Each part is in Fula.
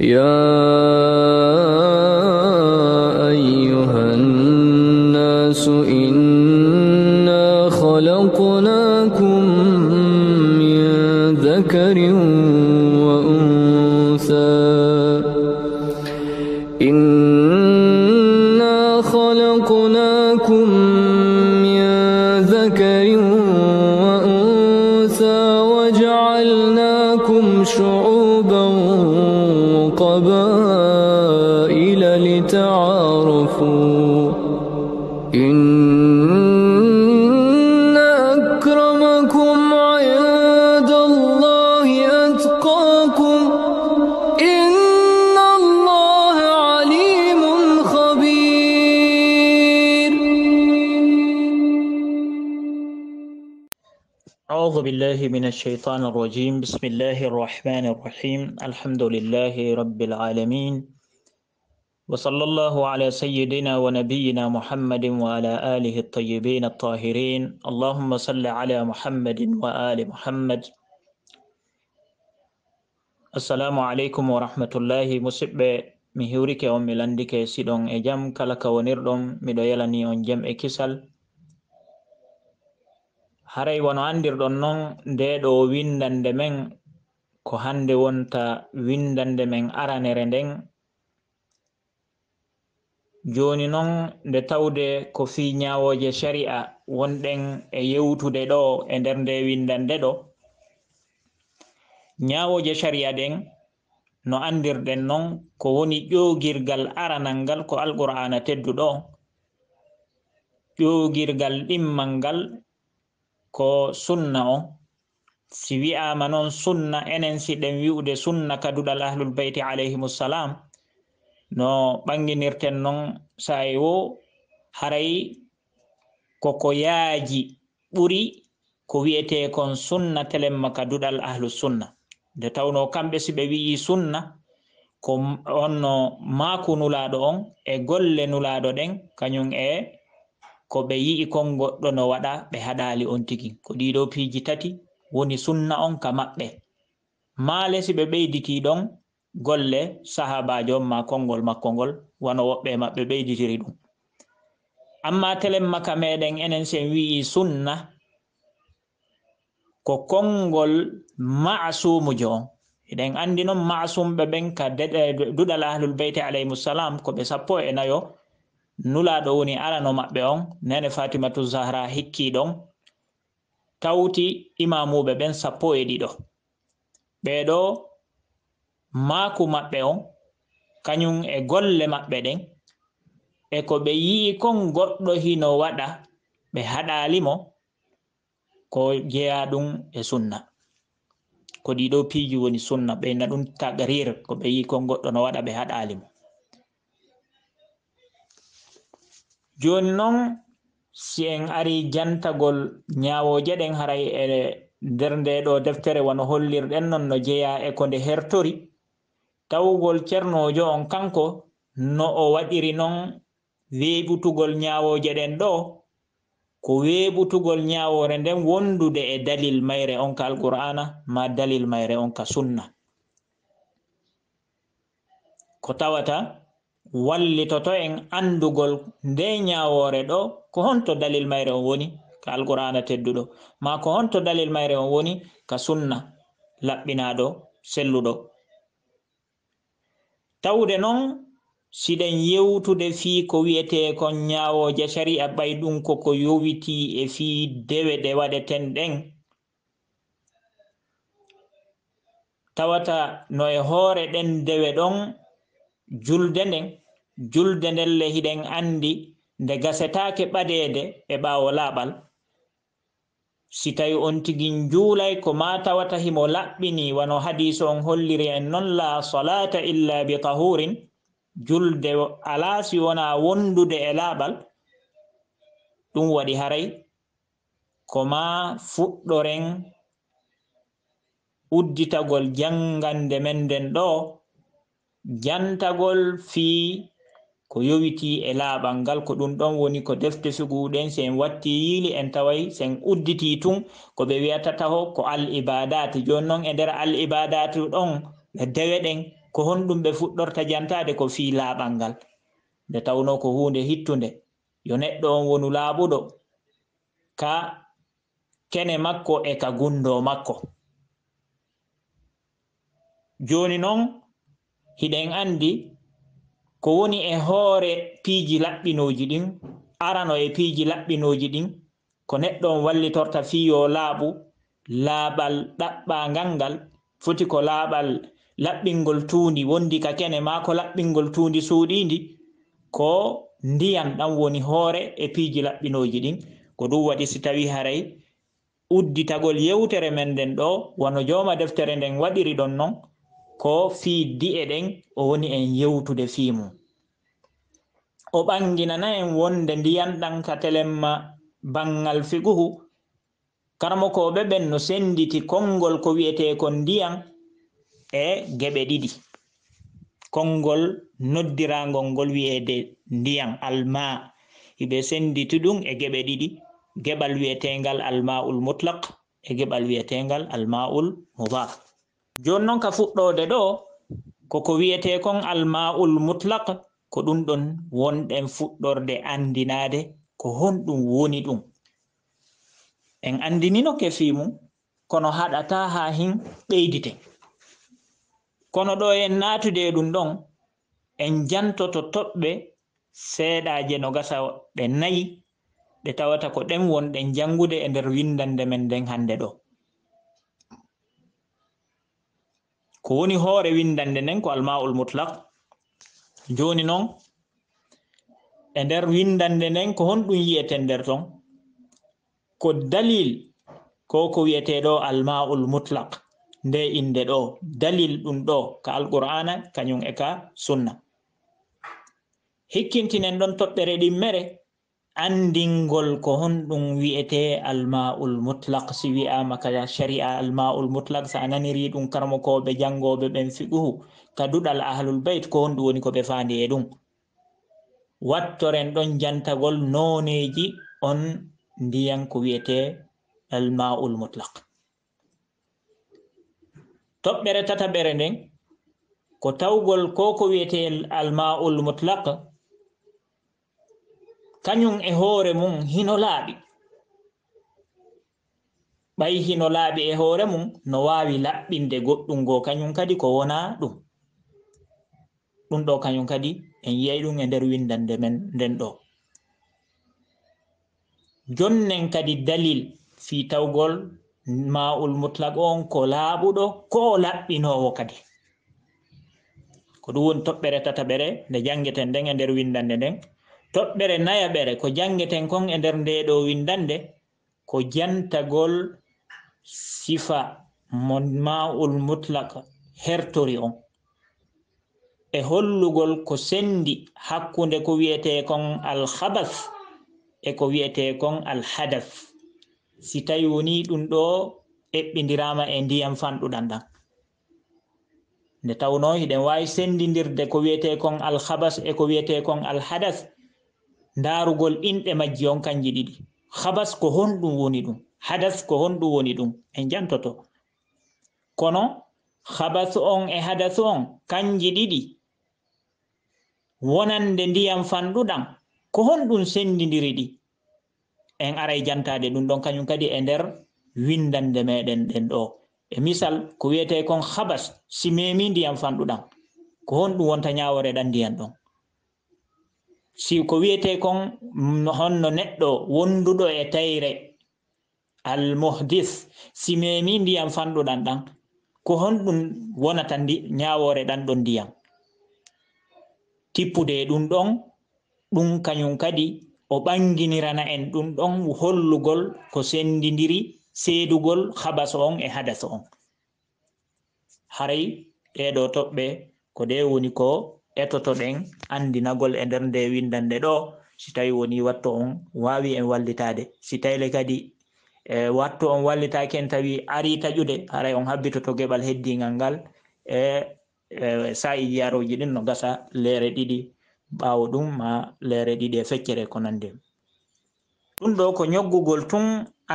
يا الشيطان الرجيم بسم الله الرحمن الرحيم الحمد لله رب العالمين وصلى الله على سيدنا ونبينا محمد وعلى آله الطيبين الطاهرين اللهم صل على محمد وآل محمد السلام عليكم ورحمة الله مسبب مهورك وملندك سيدون أجام كالك ونردم مدويلني jam أكسل haray wono andirɗon noon nde ɗo windande men ko hande wonta windande men aranere nden joni noon nde tawde ko fi ñawoje shari'a wonɗen e yewtude ɗo e nder nde windande ɗo ñawoje shari'a ɗen no andirɗen noon ko woni ƴogirgal aranal ngal ko alqur'ana tedduɗo ƴogirgal ɗimmal ngal ko sunna on si wi'ama noon sunna enen si ɗen wi'ude sunna kaduɗal ahlul beyti alayhimussalam no ɓanginirten noon sa'e wo haray koko yaaji ɓuri ko wi'ete kon sunna telemma kaduɗal ahlu sunna nde tawno kamɓe si ɓe wi'i sunna ko onno maaku nulaɗo on e golle nulaɗo ɗen kañum e ko ɓe yi'i kon goɗɗo no waɗa ɓe haɗaali on tigi ko ɗiɗo piiji tati woni sunna on ka maɓɓe maa lesi ɓe ɓeyditii ɗon golle sahabaajo on ma konngol makko ngol wano woɓɓe maɓɓe ɓeyditiri ɗum amma telemmaka meɗen enen sen wi'i sunna ko konngol masumujo on eɗen anndi noon masumɓe ɓen ka duɗal ahlul beyte alayhimusalam ko ɓe sappo e nayo nulaaɗo woni arano maɓɓe on nene fatimatu zahra hikkii ɗon tawti imamuuɓe ɓen sappo e ɗiɗo ɓeeɗo maaku maɓɓe on kañum e golle maɓɓe ɗen e ko ɓe yi'i kon goɗɗo hino waɗa ɓe haɗaali mo ko jeya ɗum e sunna ko ɗiɗo piiji woni sunna ɓeyna ɗum tagrir ko ɓe yi'i kon goɗɗo no waɗa ɓe haɗaali mo joni noon si en ari jantagol ñawoje ɗen haray e nder nde ɗo deftere wono hollirɗen noon no jeeya e ko nde hertori tawugol ceernojo on kanko no o waɗiri noon weɓutugol ñawoje ɗen ɗo ko weɓutugol ñawore nden wondude e dalil mayre on ka alqur'ana ma dalil mayre on ka sunna ko tawata wallitoto en andugol nde ñawore ɗo ko honto dalil mayre on woni ka alqurana tedduɗo ma ko honto dalil mayre on woni ka sunna laɓɓinaɗo selluɗo tawde noon siɗen yewtude fii ko wi'eteekon ñaawooje sari'a ɓay ɗum ko ko yowitii e fii dewe ɗe waɗeten ɗen tawata no e hoore ɗen dewe ɗon julde nden julde ndelle hiɗen anndi nde gasetaake ɓadeede e ɓaawo laaɓal si tawi on tigin njuulay ko maa tawata himo laɓɓinii wano hadise on holliri en noon laa salata illa bi tahurin julde alaasi wonaa wondude e laaɓal ɗum waɗi haray ko maa fuɗɗoren udditagol janngande men nden ɗo jantagol fii ko yowiti e laaɓal ngal ko ɗum ɗon woni ko defte suguɗen sen watti yiili en taway sen udditi tun ko ɓe wiyata taho ko al ibadati joni noon e nder al ibadati ɗon dewe ɗen ko honɗum ɓe fuɗɗorta jantade ko fi laaɓal ngal nde tawno ko hunde hittunde yo neɗɗo on wonu laaɓuɗo ka kene makko e ka gundo makko joni noon hiɗen andi ko woni e hoore piiji laɓɓinooji ɗin arano e piiji laɓɓinooji ɗin ko neɗɗo on wallitorta fiiyo laaɓu laaɓal ɗaɓɓaangal ngal foti ko laaɓal laɓɓinngol tuundi wondi ka kene maa ko laɓɓinngol tuundi suuɗiindi ko ndiyan ɗan woni hoore e piiji laɓɓinooji ɗin ko ɗum waɗi si tawii haray udditagol yewtere men nden ɗo wano jooma deftere nden waɗiri ɗon noon ko fii di'e ɗen o woni en yewtude fii mum o ɓanginana en wonde ndiyan ɗan ka telemma banngal figuhu karmokoɓe ɓen no senditi konngol ko wi'eteekon ndiyan e geɓe ɗiɗi konngol noddiraangol ngol wi'eede ndiyan alma iɓe senditi ɗum e geɓe ɗiɗi geɓal wi'eteengal alma ul mutlak e geɓal wi'eteengal alma ul mobak jooni noon ka fuɗɗoode ɗo koko wiyeteekon almaul mutlak ko ɗum ɗon wonɗen fuɗɗorde anndinaade ko honɗum woni ɗum en anndinino kefi mum kono haɗataa haa hin ɓeydite kono ɗo en naatude e ɗum ɗon en jantoto toɓɓe seeɗaaje no gasa ɓe nayi ɓe tawata ko ɗen wonɗen janngude e nder windande men nden hannde ɗo ko woni hoore windande nden ko almaul mutlak joni noon e nder windande nden ko honɗum yi'ete nder ton ko dalil ko ko wi'ete ɗo almaul mutlak nde inde ɗo dalil ɗum ɗo ka alqur'ana kañum e ka sunna hikkintinen ɗon toɓɓere ɗimmere anndingol ko honɗum wi'ete almaul mutlak si wi'ama kada sharia almaul mutlak so a naniri ɗum karmokoɓe janngoɓe ɓen figuhu ka duɗal ahlul beyt ko honɗum woni ko ɓe fandi e ɗum wattoren ɗon jantagol noneji on ndiyan ko wi'ete almaul mutlak toɓɓere tataɓere nden ko tawgol ko ko wi'ete almaul mutlak kañum e hoore mum hino laaɓi ɓayi hino laaɓi e hoore mum no waawi laɓɓinde goɗɗum ngoo kañum kadi ko wonaa ɗum ɗum ɗo kañum kadi en yiyay ɗum e nder windande men nden ɗo jonnen kadi dalil fii tawgol maa'ul mutlak on ko laaɓuɗo ko laɓɓinoowo kadi ko ɗum woni toɓɓere tataɓere nde janngeten nden e nder windande nden toɓɓere nayaɓere ko jangeten kon e nder nde ɗo windande ko jantagol sifa mo ma'ul mutlak hertori on e hollugol ko sendi hakkunde ko wiyetekon alhabas e ko wiyetekon alhadas si tawi woni ɗum ɗo eɓɓidirama e ndiyam fanɗuɗan ɗan nde tawno hiɗen wawi sendidirde ko wiyetekon alhabas e ko wiyetekon alhadas ndaarugol inɗe majji on kanji ɗiɗi habas ko honɗum woni ɗum hadas ko honɗum woni ɗum en jantoto kono habas on e hadas on kanji ɗiɗi wonande ndiyam fanɗuɗam ko honɗum sendidiri ɗi en ara e jantade ɗum ɗon kañum kadi e nder windande meɗen ɗen ɗo e misal ko wiyete kon habas si memi ndiyam fanɗuɗam ko honɗum wonta ñaworeɗan ndiyan ɗon si ko wiyete kon mm, honno neɗɗo wonduɗo e tayre almuhdis si memi ndiyam fanɗuɗan ɗan ko honɗum wonata ndi ñawore ɗan ɗo ndiyam tippude ɗum ɗon ɗum kañum kadi o ɓanginirana en ɗum ɗon hollugol ko sendidiri seedugol habaso on e hadaso on haray ɗeɗo toɓɓe ko de woni ko etoto ɗen andinagol e nder nde windande ɗo si tawi woni watto on wawi en wallitade si tawile kadi e watto on wallitaki en tawi ari taƴude haray on habbitoto geɓal heddigal ngal e, e sa'iji e yaroji ɗin no gasa lere ɗiɗi ɓawo ɗum ma lere ɗiɗi e feccere ko nandi ɗum ɗo ko ñoggugol tun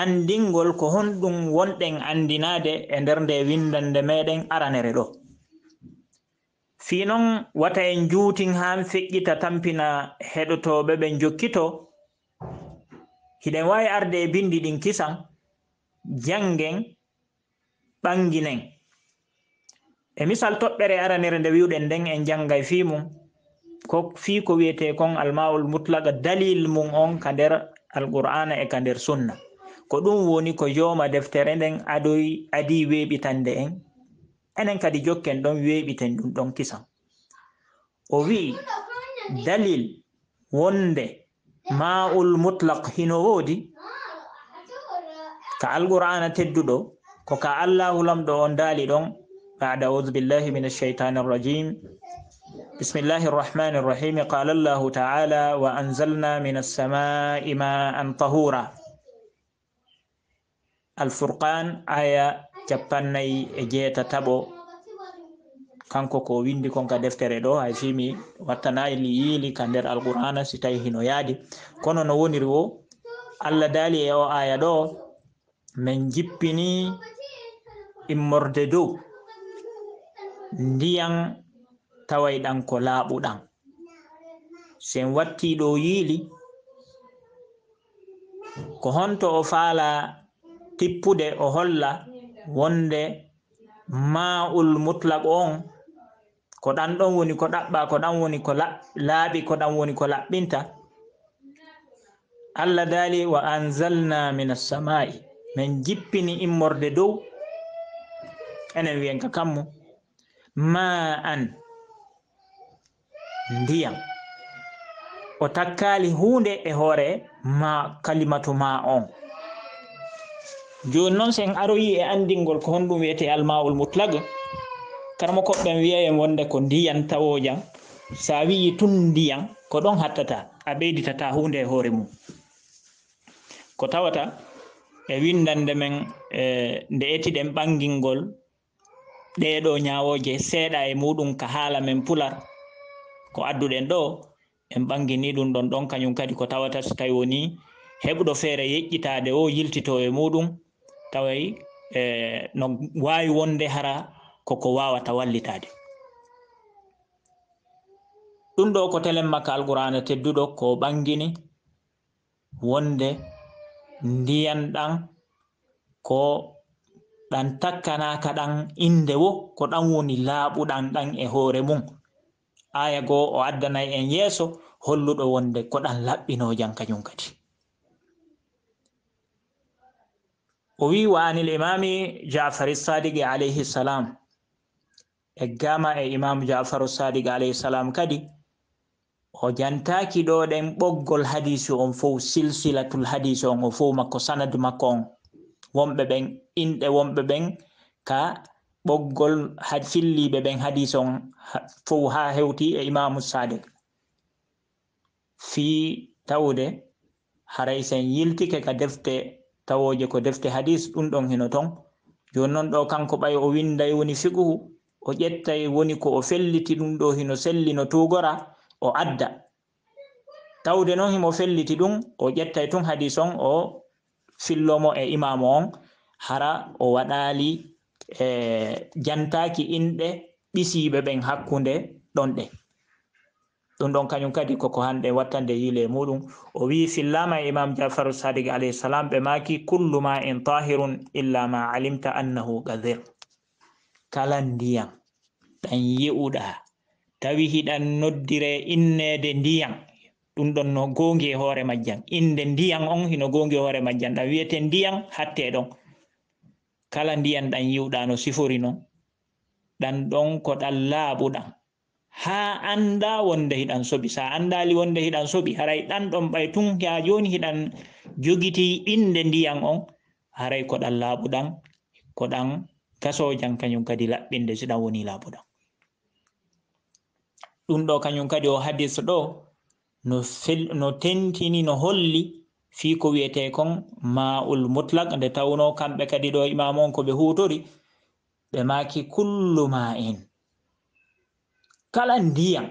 andingol ko honɗum wonɗen andinade e nder nde windande meɗen aranere ɗo fii noon wata en njuutin haan feƴƴita tampina heɗotooɓe ɓen jokkitoo hiɗen waawi arde e binndi ɗin kisan janngen ɓannginen e misal toɓɓere aranere nde wiwɗen nden en jannga e fii mum ko fii ko wiyetee kon almaul mutlaga dalil mum on ka nder alqur'ana e ka nder sunna ko ɗum woni ko jooma deftere nden adoy adii weeɓitande en enen kadi jokken ɗon weɓiten ɗum ɗon kisa o wi'i dalil wonde ma'ul mutlaq hino woodi ka alqur'ana tedduɗo ko ka allahu lamɗo on daali ɗon bada audu billahi min alcheitani irrajim بسم الله الرحمن الرحيم قال الله تعالى وأنزلنا من السماء ماء طهورا الفرقان آية capannayi e jeeta taɓo kanko ko windi konka deftere ɗo hay fimi wattanali yiili ka nder alqurana si tawi hino yaadi kono no woniri o allah daali e o aya ɗo min jippini immorde dow ndiyan tawayɗan ko laaɓuɗan sen watti ɗo yiili ko honto o faala tippude o holla wonde maul mutlak on ko ɗan ɗon woni ko ɗaɓɓa ko ɗan woni ko laaɓi ko ɗan woni ko laɓɓinta allah daali wa anzalna min assamai min jippini immorde dow enen wiyen ka kammu ma an ndiyam o takkali hunde e hoore ma kalimatu ma on joni noon sen aroyi e andingol ko honɗum wiyete almawol mutlaga karmo koɓɓen wiyaye wonde ko ndiyan tawojan sa wii tun ndiyan ko ɗon hattata a ɓeyditata hunde e hoore mum ko tawata e windande men e nde etiɗen ɓangilngol ɗeɗo ñawoje seeɗa e muɗum ka haala men pular ko adduɗen ɗo en ɓangini ɗum ɗon ɗon kañum kadi ko tawata so tawi woni heɓɗo feere yeƴƴitade o yiltito e muɗum taway e, no wawi wonde hara koko wawata wallitade ɗum ɗo ko telen makka alqurana tedduɗo ko ɓangini wonde ndiyan ɗan ko ɗan takkanaka ɗan inde wo ko ɗan woni laaɓuɗan ɗan e hoore mum aya goo o addanayi en yeeso holluɗo wonde ko ɗan laɓɓinojan kañum kadi o wi wa ani l imami jafari sadiqi alayhi salam eggama e imamu jafaru sadiqi alayhi salam kadi o jantaki ɗo ɗen ɓoggol hadisi on fow silsilatul hadise on o fow makko sanadu makko on wonɓe ɓen inɗe wonɓe ɓen ka ɓoggol filliɓe ɓen hadise on fow ha hewti e imamu sadiq fi tawde haray sen yiltike ka defte tawoje ko defte hadis ɗum ɗon hino ton joni noon ɗo kanko ɓay o windai woni figuhu o ƴettai woni ko o felliti ɗum ɗo hino selli no tugora o adda tawde noon himo felliti ɗum o ƴettai tun hadis on o fillomo e imamu on hara o waɗali e eh, jantaki inɗe ɓisiɓe ɓen hakkunde ɗonɗe ɗum ɗon kañum kadi koko hanɗe wattande yiile muɗum o wi fillama e imam jafaru sadik alayhi salam ɓe maki kullu ma in tahirun illa ma alimta annahu gadir kala ndiyam tan yi'uɗa tawi hiɗan noddire innede ndiyam ɗum ɗon no gongi e hoore majjan inde ndiyan on hino gongi e hoore majjan ɗan wiyete ndiyan hatte ɗon kala ndiyan ɗan yiwɗa no sifori noon ɗan ɗon ko ɗan laaɓuɗan haa annda wonde hiɗan soɓi so a anndali wonde hiɗan soɓi haray ɗan ɗon ɓay tun yaa jooni hiɗan jogitii innde ndiyan on haray ko ɗan laaɓuɗan ko ɗan kasoojan kañum kadi laɓɓinde so ɗan wonii laaɓuɗan ɗum ɗo kañum kadi o hadis ɗo no fel no tentini no holli fii ko wiyetee kon maaul mutlak nde tawnoo kamɓe kadi ɗo imamu on ko ɓe huutori ɓe maaki kullu maa in kala ndiyam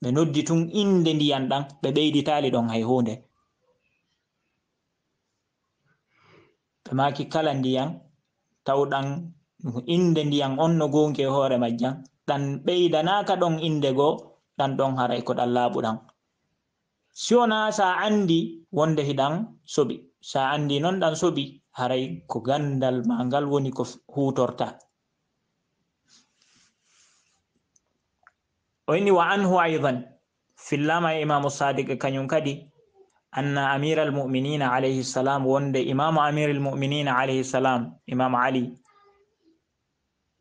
ɓe noddi tun inde ndiyam ɗan ɓe ɓeyditali ɗon hay hunde ɓe maki kala ndiyam tawɗan inde ndiyam on no gonke hoore majjan ɗan ɓeydanaka ɗon inde go ɗan ɗon haray ko ɗan laaɓuɗan siwona sa andi wonde hiɗan soɓi sa andi non ɗan soɓi haray ko gandal ma ngal woni ko hutorta وإني وعنه أيضا في اللامة إمام الصادق كان ينكدي أن أمير المؤمنين عليه السلام وند إمام أمير المؤمنين عليه السلام إمام علي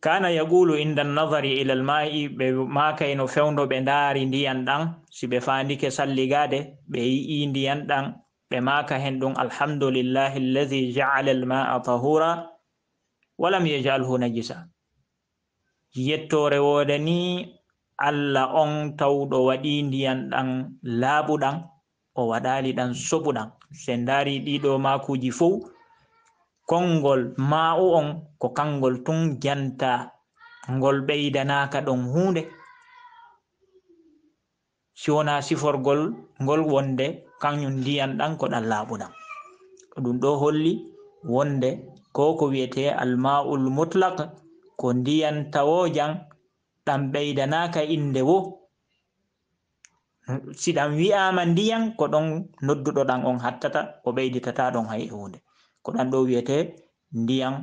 كان يقول عند النظر إلى الماء بما كان فوندو بندار ديان دان سيبه فانديك سلغاده بي ديان دان بما كان دون الحمد لله الذي جعل الماء طهورا ولم يجعله نجسا يتوري ودني allah on tawɗo waɗi ndiyan ɗan laaɓuɗan o waɗali ɗan soɓuɗan se ndari ɗiɗo makuji fow konngol maa'u on ko kangol tun janta ngol ɓeydanaka ɗon hunde siwona siforgol ngol wonde kañum ndiyan ɗan ko ɗan laaɓuɗan ɗum ɗo holli wonde ko ko wiyete almaul mutlak ko ndiyan tawojan ɗam ɓeydanaaka innde wo si ɗam wi'aama ndiyan ko ɗon nodduɗo ɗan on hattata o ɓeyditata ɗon hay e hunde ko ɗan ɗo wi'ete ndiyan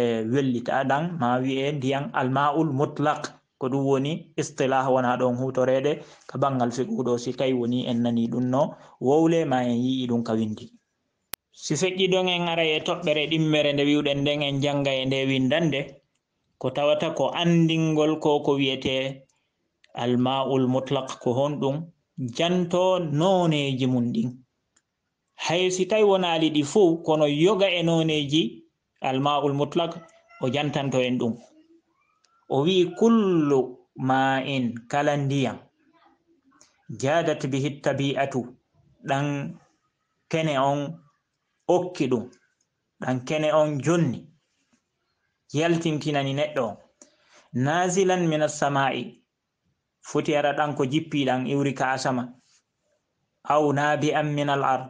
e wellita ɗan ma wi'e ndiyan almaul mutlak ko ɗum woni istilah wona ɗon hutoreede ka banngal figuɗo si tawi woni en nani ɗum no wowle ma en yi'i ɗum ka windi si feƴƴiɗon en ara e toɓɓere ɗimmere nde wiwɗen nden en jannga e nde windande ko tawata ko andingol ko ko wi'ete alma'ul mutlak ko honɗum janto noneji mum ɗin hay si tawi wonaali ɗi fuu kono yoga e noneji alma'ul mutlak o jantanto en ɗum o wi'i kullu ma'in kala ndiyam jadat bihi tabi'atu ɗan kene on okki ɗum ɗan kene on jonni yaltintinani neɗɗo nazilan min assama'i futi ara ɗan ko jippiɗan iwri ka asama aw nabi an min al ard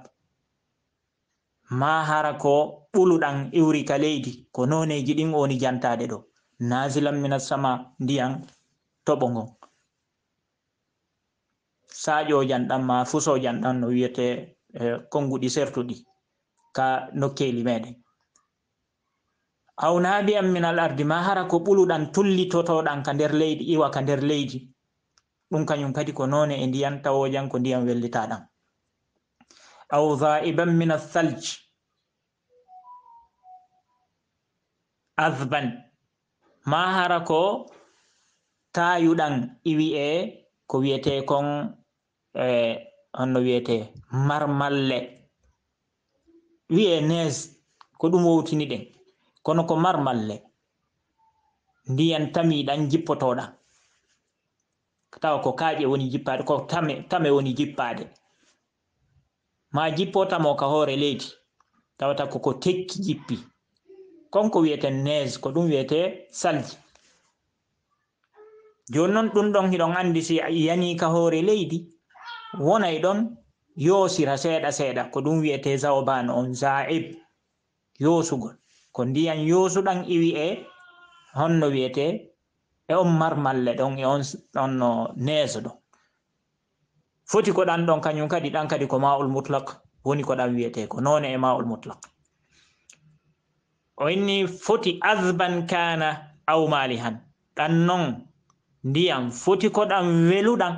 ma hara ko ɓuluɗan iwri ka leydi ko noneji ɗin woni jantade ɗo nazilan min assama ndiyan toɓo ngon saƴojan ɗan ma fusojan ɗan no wiyete eh, konguɗi sertuɗi ka nokkeli meɗen awnaaɓe am min al ardi ma hara ko ɓuluɗan tullitotoɗan ka nder leydi iwa ka nder leydi ɗum kañum kadi ko noone e ndiyan tawojan ko ndiyam wellitaɗan aw daiban min athalji asban ma hara ko taayuɗan iwi e ko wiyete kon e honno wiyete marmalle wiye nes ko ɗum wowtini ɗen kono ko marmalle ndiyan tamiɗan jippotoɗan tawa ko kaaƴe woni jippaade ko tame tame woni jippaade ma jippotamo ka hoore leydi tawata koko tekki jippi konko wiyete nege ko ɗum wiyete salji joni noon ɗum ɗon hiɗon anndi si yani ka hoore leydi wonay ɗon yoosira seeɗa seeɗa ko ɗum wiyete zawban on zaib yoosugol ko ndiyam yosuɗan iwi e honno wiyete e on marmalle ɗon e on onno neeso ɗon foti ko ɗan ɗon kañum kadi ɗan kadi ko maol mutlak woni ko ɗan wiyete ko noone e maol mutlak o inni foti asban kana aw maali han ɗan non ndiyam foti ko ɗan weluɗan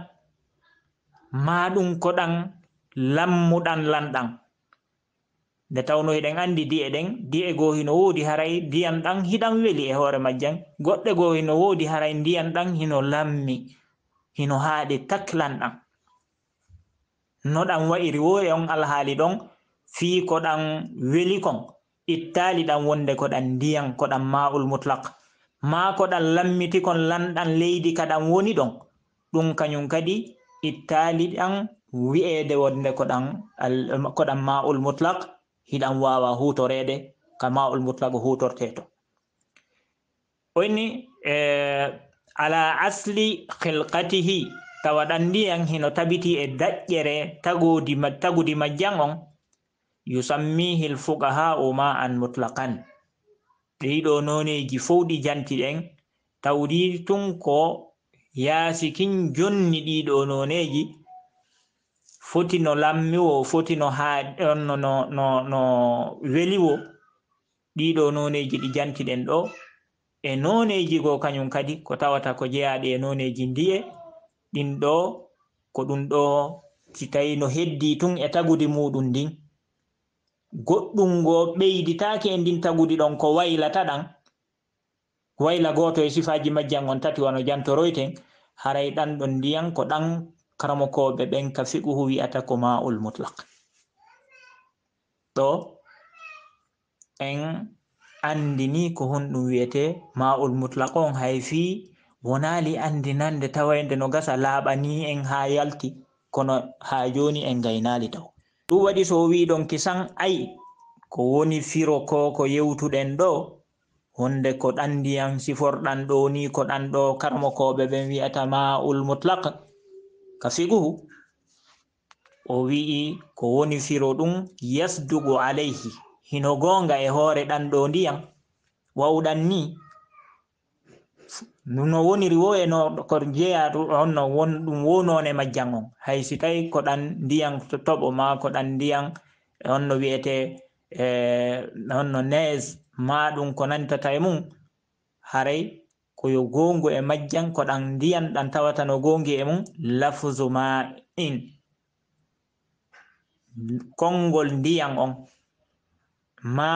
maɗum ko ɗan lammuɗan lanɗan nde tawno eɗen andi di eɗen di e goo hino woodi haray ndiyam ɗan hiɗan weli e hoore majjan goɗɗe goo hino woodi haray ndiyam ɗan hino lammi hino haaɗe taklan ɗan no ɗan wa'iri woore on alhaali ɗon fii ko ɗan weli kon ittaali ɗan wonde ko ɗan ndiyam ko ɗan ma'ul mutlak maa ko ɗan lammiti kon lanɗan leydi ka ɗan woni ɗon ɗum kañum kadi ittaali ɗan wi'eede wonde ko ɗan ko ɗan ma'ul mutlak hiɗan wawa hutorede ka maul mutlago hutorteto onni e ala asli khilqatihi tawa ɗandiyan hino tabiti e daƴƴere tagodi tagudi majjan on yusammihi lfuqahau ma an mutlaqan ɗiɗo noneji fowɗi janti ɗen tawdi tun ko yaasi kin jonni ɗiɗo noneji foti no lammiwo foti no ha onno no no no weliwo ɗiɗo noneji ɗi jantiɗen ɗo e noneji go kañum kadi ko tawata ko jeyaɗe e noneji ndiye ɗin ɗo ko ɗum ɗo si tawi no heddi tun e tagudi muɗum ndin goɗɗum go ɓeyditake e ndin tagudi ɗon ko waylata ɗan wayla goto e sifaji majjan on tati wano jantoroyten haray ɗan ɗon ndiyan ko ɗan karamokoɓe ɓen ka fiquhu wi'ata ko maul mutlak ɗo en andini ko honɗum wi'ete maul mutlak on hay fi wonali andinande tawayde no gasa laaɓa ni en ha yalti kono ha joni en gaynali taw ɗum waɗi so wiɗon kisan ayi ko woni firo ko ko yewtuɗen ɗo honde ko ɗandiyam siforɗan ɗo ni ko ɗan ɗo karmokoɓe ɓen wi'ata maul mutlak ka figuhu o wi'i ko woni firo ɗum yasdugu alayhi hino gonga e hoore ɗan ɗo ndiyam wawɗan ni no woniri wo e no ko jeeya onno won ɗum wonoone majjan on hay si tawi ko ɗan ndiyan toɓo ma ko ɗan ndiyan onno wi'ete e onno e, nes ma ɗum ko nantata e mum haray koyo gongo e majjan ko ɗan ndiyan ɗan tawata no gongi e mum lafuzu ma in konngol ndiyan on ma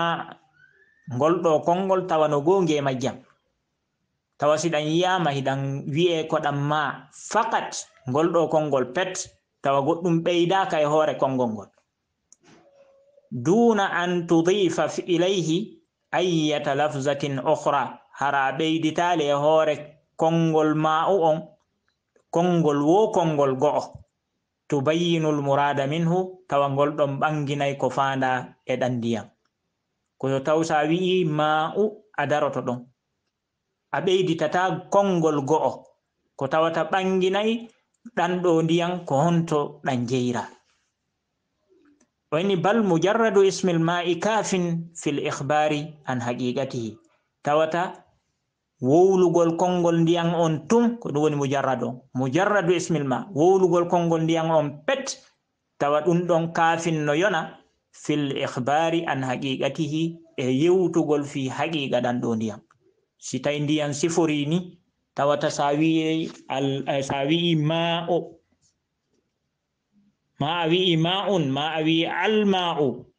ngol ɗo konngol tawa no gongi e majjan tawa si ɗan yiyama hiɗan wi'e ko ɗan ma fakat ngol ɗo konngol pet tawa goɗɗum ɓeydaka e hoore konngol ngol duna an tudifa ilayhi ayyata lafzatin ohra hara ɓeyditaali e hoore konngol maa u on konngol wo konngol go'o to bayyinul murada minhu tawa ngol ɗon ɓanginay ko faanda e ɗan ndiyam koso taw so a wi'i maa u a daroto ɗon a ɓeyditata konngol go'o ko tawata ɓanginay ɗanɗo ndiyam ko honto ɗan jeyra oni bal mujarradu ismilmaa'i kafin fil ihbari an haqiqatihi tawata wowlugol konngol ndiyan on tum ko ɗum woni mujarrad on mujarradu ismilma wowlugol konngol ndiyan on pet tawa ɗum ɗon kaafin no yona fil ihbari an haqiqatihi e yewtugol fi haqiqa ɗan ɗo ndiyan si tawi ndiyan sifori ni tawata e, sa wii sa wii ma o ma a wii ma un ma a wii alma o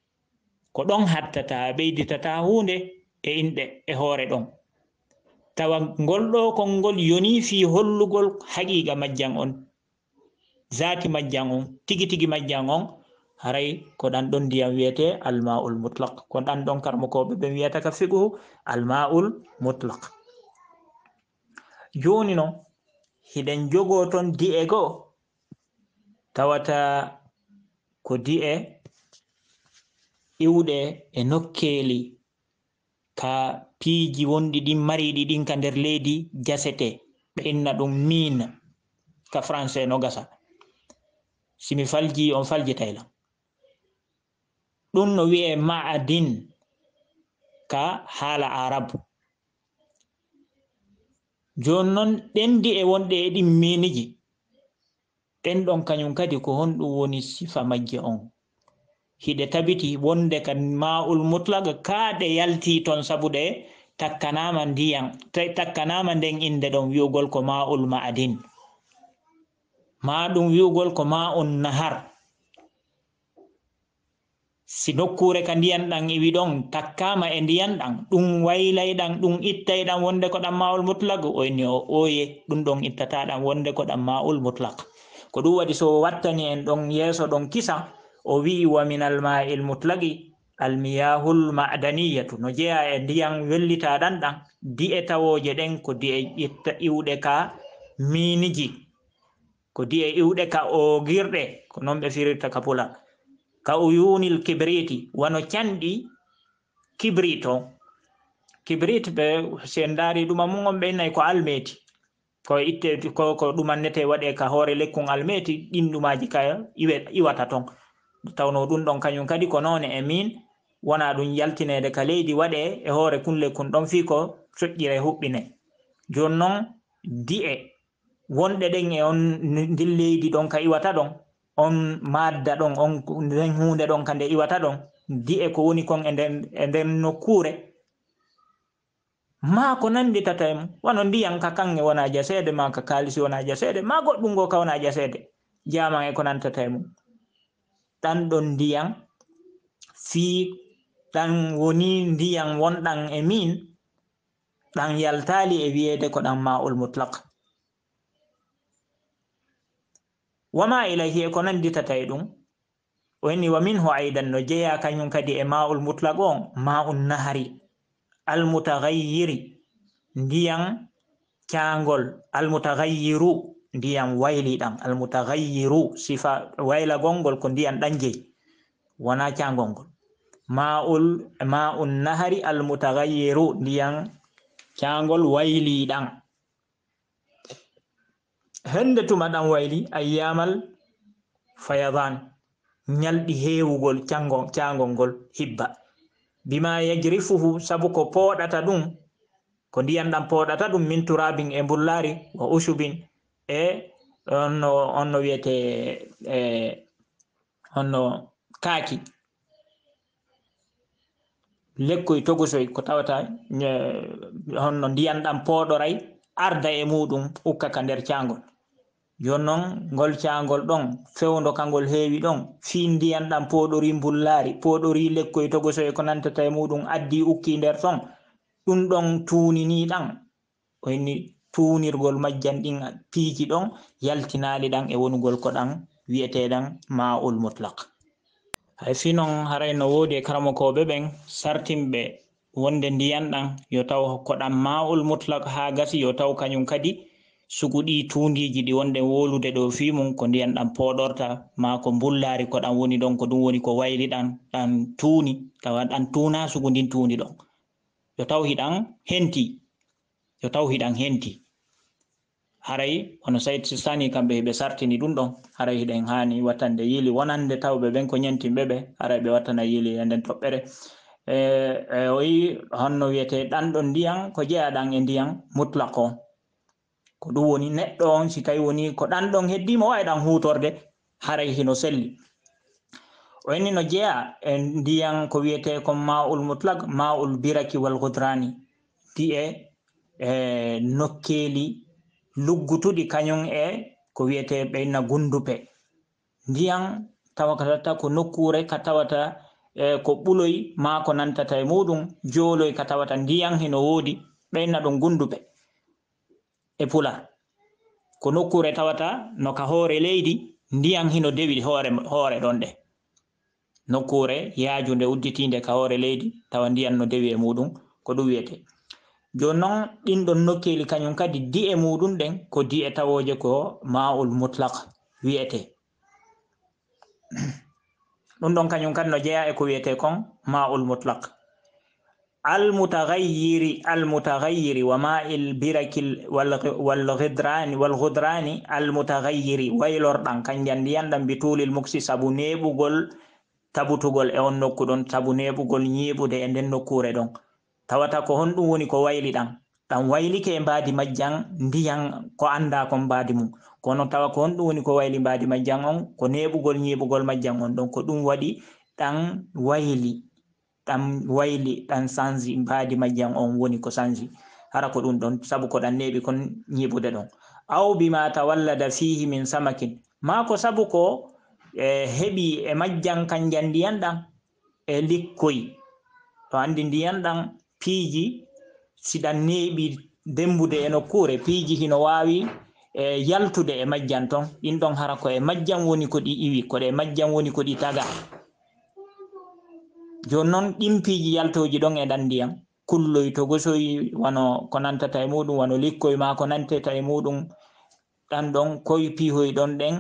ko ɗon hattata ɓeyditata hunde e inɗe e hoore ɗon tawa ngolɗo kol ngol yoni fi hollugol haqiqa majjan on zati majjan on tigi tigi majjan on haray ko ɗanɗon ndiyam wiyete almaul mutlak ko ɗanɗon karmakoɓe ɓen wiyata ka figu almaul mutlak joni non hiɗen jogo ton di'e goo tawata ko di'e iwɗe e nokkeli ka piiji wonɗi ɗin mariiɗi ɗin ka nder leydi gasete ɓe inna ɗum mine ka français no gasa simi falji on faljitaylam ɗum no wi'e maadin ka haala arabu joni noon ɗendi e wonɗe e ɗin miniji ɗen ɗon kañum kadi ko honɗum woni sifa majje on hiɗe tabiti wonde ka maul mutlaga kaa ɗe yalti toon sabu ɗe takkanaama ndiyan takkanaama nden innde ɗon wiwgol ko maul ma'adin maa ɗum wiwgol ko maa un nahar si nokkure ka ndiyan ɗan iwi e ɗon takkaama e ndiyan ɗan ɗum waylay ɗan ɗum ittay ɗan wonde ko ɗan maul mutlag oyni o ooye ɗum ɗon ittata ɗan wonde ko ɗan maul mutlag ko ɗum waɗi so wattani en ɗon yeeso ɗon kisa o wi'i wa minal ma'il mutlaqi almiyahul ma'daniyatu no jeya e ndiyam wellitaɗan ɗan di'e tawoje ɗen ko di'e iwɗe ka miniji ko e iwɗe ka ogirɗe ko noon ɓe firirta ka pula ka uyunil kibriti wano canɗi kibrit on kibrit ɓe si en ɗuma on ɓe innayi ko almeti ko itte ko ko ɗumannete waɗe ka hoore lekkun almeti ɗin ɗumaji ka iwata ton tawno ɗum ɗon kañum kadi ko noon e min wona ɗum yaltinede ka leydi waɗe e hoore kulle kun ɗon fi ko coƴƴira e huɓɓine joni noon di'e wonɗe ɗen e on ndin leydi ɗon ka iwata ɗon on madda ɗon on nden hunde ɗon ka nde iwata ɗon di'e ko woni kon e nden e nden nokkure ma ko nanditata e mum wano ndiyan ka kanŋe wona jaseede ma ka kaalisi wona jaseede ma goɗɗum ngo ka wona jaseede jaman e ko nantata e mum tan ɗon ndiyam fii ɗan woni ndiyam wonɗan e min ɗan yaltaali e wiyeede ko ɗan maol mutlak wama ilayhi e ko nannditata e ɗum wani wa minhu aydan no jeya kañum kadi e maol mutlak on maun nahari almutahayyiri ndiyam caangol almutahayyiru ndiyam wayliɗam almutagayyiru sifa wayla gongol ko ndiyam ɗanjeyi wona cagolngol ma'ul ma'un nahari almutagayyiru ndiyam cagol wayliɗam hende tuma ɗam wayli ayyamal fayadan ñalɗi heewugol cagol ngol hibba bima yajrifuhu sabu ko pooɗata ɗum ko ndiyam ɗam pooɗata ɗum min turabin e mbullari wa usubin e onno onno wiyete e onno kaaki lekkoye togosoy ko tawata e, honno ndiyan ɗam pooɗoray arda e muɗum ukka ka nder caangol jooni noon ngol caangol ɗon fewdo kangol heewi ɗon fii ndiyan ɗam pooɗori mbullaari pooɗori lekkoye togosoye ko nantata e muɗum addi ukki nder ton ɗum ɗon tuuninii ɗan o henni tuunirgol majjan ɗin piiji ɗon yaltinaali ɗan e wonugol ko ɗan wi'eteeɗan maa'ul mutlak hay fi noon haray no woodi e karamakooɓe ɓen sartinɓe wonde ndiyan ɗan yo taw ko ɗan maa'ul mutlak haa gasi yo taw kañum kadi suguɗii tuundiiji ɗi wonde woolude ɗo fii mum ko ndiyan ɗan pooɗorta maa ko mbullaari ko ɗan woni ɗon ko ɗum woni ko wayli ɗan ɗan tuuni tawa ɗan tuunaa sugundin tuundi ɗon yo taw hi ɗan hentii yo taw hiɗan henti haray hono sayt sisani kambe be sartini ɗum ɗon haray hiɗen hani watande yili wonande tawɓe ben ko nyanti bebe haray be watana yili e nden toɓɓere e oyi hanno wiete dan don ndiyan ko jeyaɗan e ndiyan mutlak o ko du woni neddo on si tay woni ko dan ɗanɗon heddima dan hutorde haray hino selli o enni no jeya e ndiyan ko wiete ko maul mutlaq maul biraki wal ghudrani ti e e nokkeeli luggutuɗi kañum e ko wiyete ɓeyna gundupe ndiyan tawa ka tawata ko nokkure ka tawata e ko ɓuloy ma ko nantata e muɗum jooloy ka tawata ndiyan hino woodi ɓeyna ɗum gundupe e pula ko nokkure tawata no ka hoore leydi ndiyan hino dewi hoore hoore ɗon ɗe nokkure yaajunde udditinde ka hoore leydi tawa ndiyan no dewi e muɗum ko ɗum wiyete jonnon ɗin ɗon nokkeli kañum kadi di e muɗum ɗen ko di e tawoje ko maol mutlak wiyete ɗum ɗon kañum kadi no jeeya e ko wiyete kon maol mutlak almutahayyiri almutahayyiri wa ma'il biraki walhidrani walhudrani almutahayyiri waylorɗan kanjan ndiyanɗan mbi tuulil muksi sabu neɓugol tabutugol e on nokku ɗon sabu neɓugol ñiɓude e nden nokkure ɗon tawata ko honɗum woni ko wayli ɗan ɗan waylike e mbaadi majjan ndiyan ko annda kon mbaadi mum kono tawa ko honɗum woni ko wayli mbaadi majjan on ko neɓugol ñiɓugol majjan on ɗon ko ɗum waɗi ɗan wayli ɗan wayli ɗan sangi mbaadi majjan on woni ko sangi hara ko ɗum ɗon sabu ko ɗan neɓi kon ñiɓude ɗon aw bima tawallada fihi min samakin ma ko sabu ko e heɓi e majjan kanjan ndiyan ɗan e likkoy to anndi ndiyan ɗan piiji siɗan neeɓi dembude e nokkuure piiji hino waawi e yaltude e majjan ton ɗin ɗon hara ko e majjan woni ko ɗi iwi koɗe e majjan woni ko ɗi taga jooni noon ɗin piiji yaltooji ɗon e ɗan ndiyam kulloy to gosoy wano ko nantata e muɗum wano likkoy maa ko nantata e muɗum ɗan ɗon koye piihoy ɗon ɗen